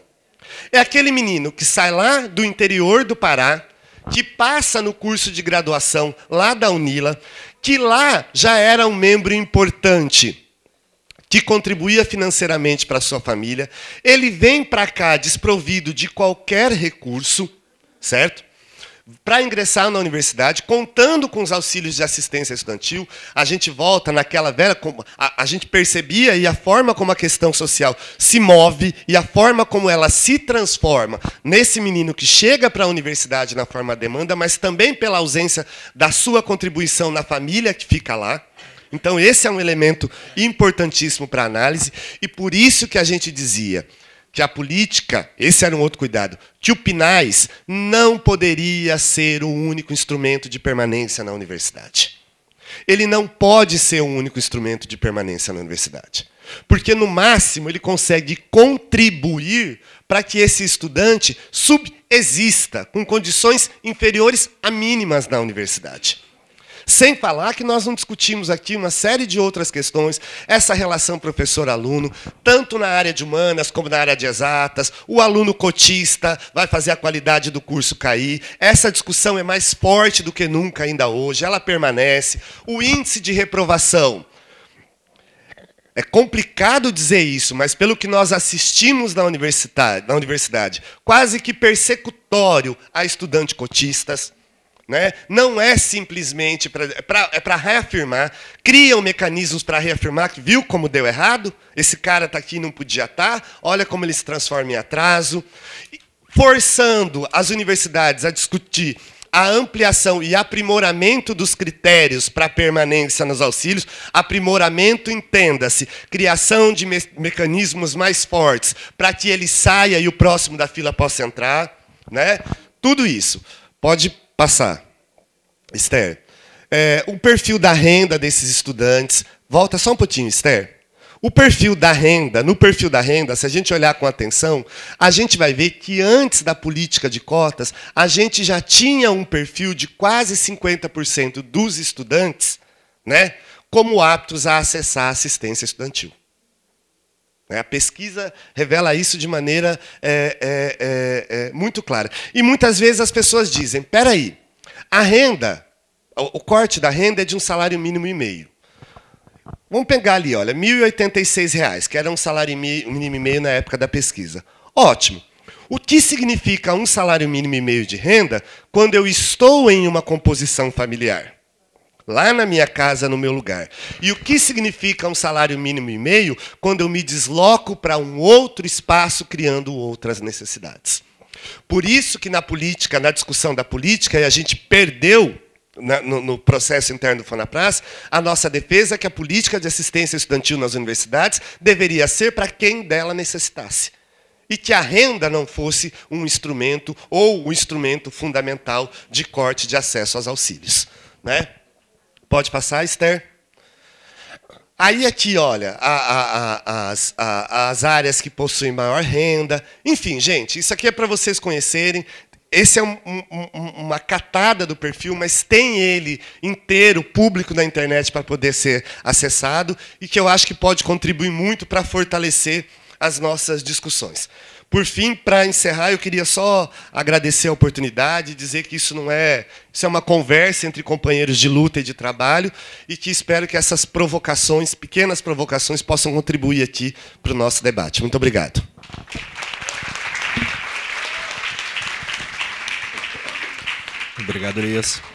É aquele menino que sai lá do interior do Pará, que passa no curso de graduação lá da Unila, que lá já era um membro importante que contribuía financeiramente para sua família. Ele vem para cá desprovido de qualquer recurso, certo? para ingressar na universidade, contando com os auxílios de assistência estudantil, a gente volta naquela velha. A, a, gente percebia e a forma como a questão social se move e a forma como ela se transforma nesse menino que chega para a universidade na forma demanda, mas também pela ausência da sua contribuição na família que fica lá. Então, esse é um elemento importantíssimo para a análise, e por isso que a gente dizia que a política, esse era um outro cuidado, que o Pinais não poderia ser o único instrumento de permanência na universidade. Ele não pode ser o único instrumento de permanência na universidade. Porque, no máximo, ele consegue contribuir para que esse estudante subexista com condições inferiores a mínimas na universidade. Sem falar que nós não discutimos aqui uma série de outras questões, essa relação professor-aluno, tanto na área de humanas como na área de exatas, o aluno cotista vai fazer a qualidade do curso cair. Essa discussão é mais forte do que nunca ainda hoje, ela permanece. O índice de reprovação. É complicado dizer isso, mas pelo que nós assistimos na universidade, na universidade quase que persecutório a estudantes cotistas né? Não é simplesmente para é, é reafirmar, criam mecanismos para reafirmar que viu como deu errado, esse cara está aqui e não podia estar, tá. olha como ele se transforma em atraso, forçando as universidades a discutir a ampliação e aprimoramento dos critérios para permanência nos auxílios, aprimoramento, entenda-se, criação de me mecanismos mais fortes para que ele saia e o próximo da fila possa entrar, né? Tudo isso pode passar. Esther. É, o perfil da renda desses estudantes. Volta só um pouquinho, Esther. O perfil da renda, no perfil da renda, se a gente olhar com atenção, a gente vai ver que antes da política de cotas, a gente já tinha um perfil de quase 50% dos estudantes, né, como aptos a acessar a assistência estudantil. Né? A pesquisa revela isso de maneira é, é, é, é, muito clara. E muitas vezes as pessoas dizem: peraí, a renda, o, o corte da renda é de um salário mínimo e meio. Vamos pegar ali, olha, R$ 1.086, que era um salário mínimo e meio na época da pesquisa. Ótimo. O que significa um salário mínimo e meio de renda quando eu estou em uma composição familiar? lá na minha casa, no meu lugar. E o que significa um salário mínimo e meio quando eu me desloco para um outro espaço criando outras necessidades? Por isso que na política, na discussão da política, a gente perdeu na, né, no, no, processo interno do Fonapraz, a nossa defesa é que a política de assistência estudantil nas universidades deveria ser para quem dela necessitasse. E que a renda não fosse um instrumento ou um instrumento fundamental de corte de acesso aos auxílios. Né? Pode passar, Esther? Aí aqui, olha, a, a, a, as, as áreas que possuem maior renda. Enfim, gente, isso aqui é para vocês conhecerem. Esse é um, um, uma catada do perfil, mas tem ele inteiro, público na internet, para poder ser acessado e que eu acho que pode contribuir muito para fortalecer as nossas discussões. Por fim, para encerrar, eu queria só agradecer a oportunidade e dizer que isso não é, isso é uma conversa entre companheiros de luta e de trabalho e que espero que essas provocações, pequenas provocações, possam contribuir aqui para o nosso debate. Muito obrigado. Obrigado, Elias.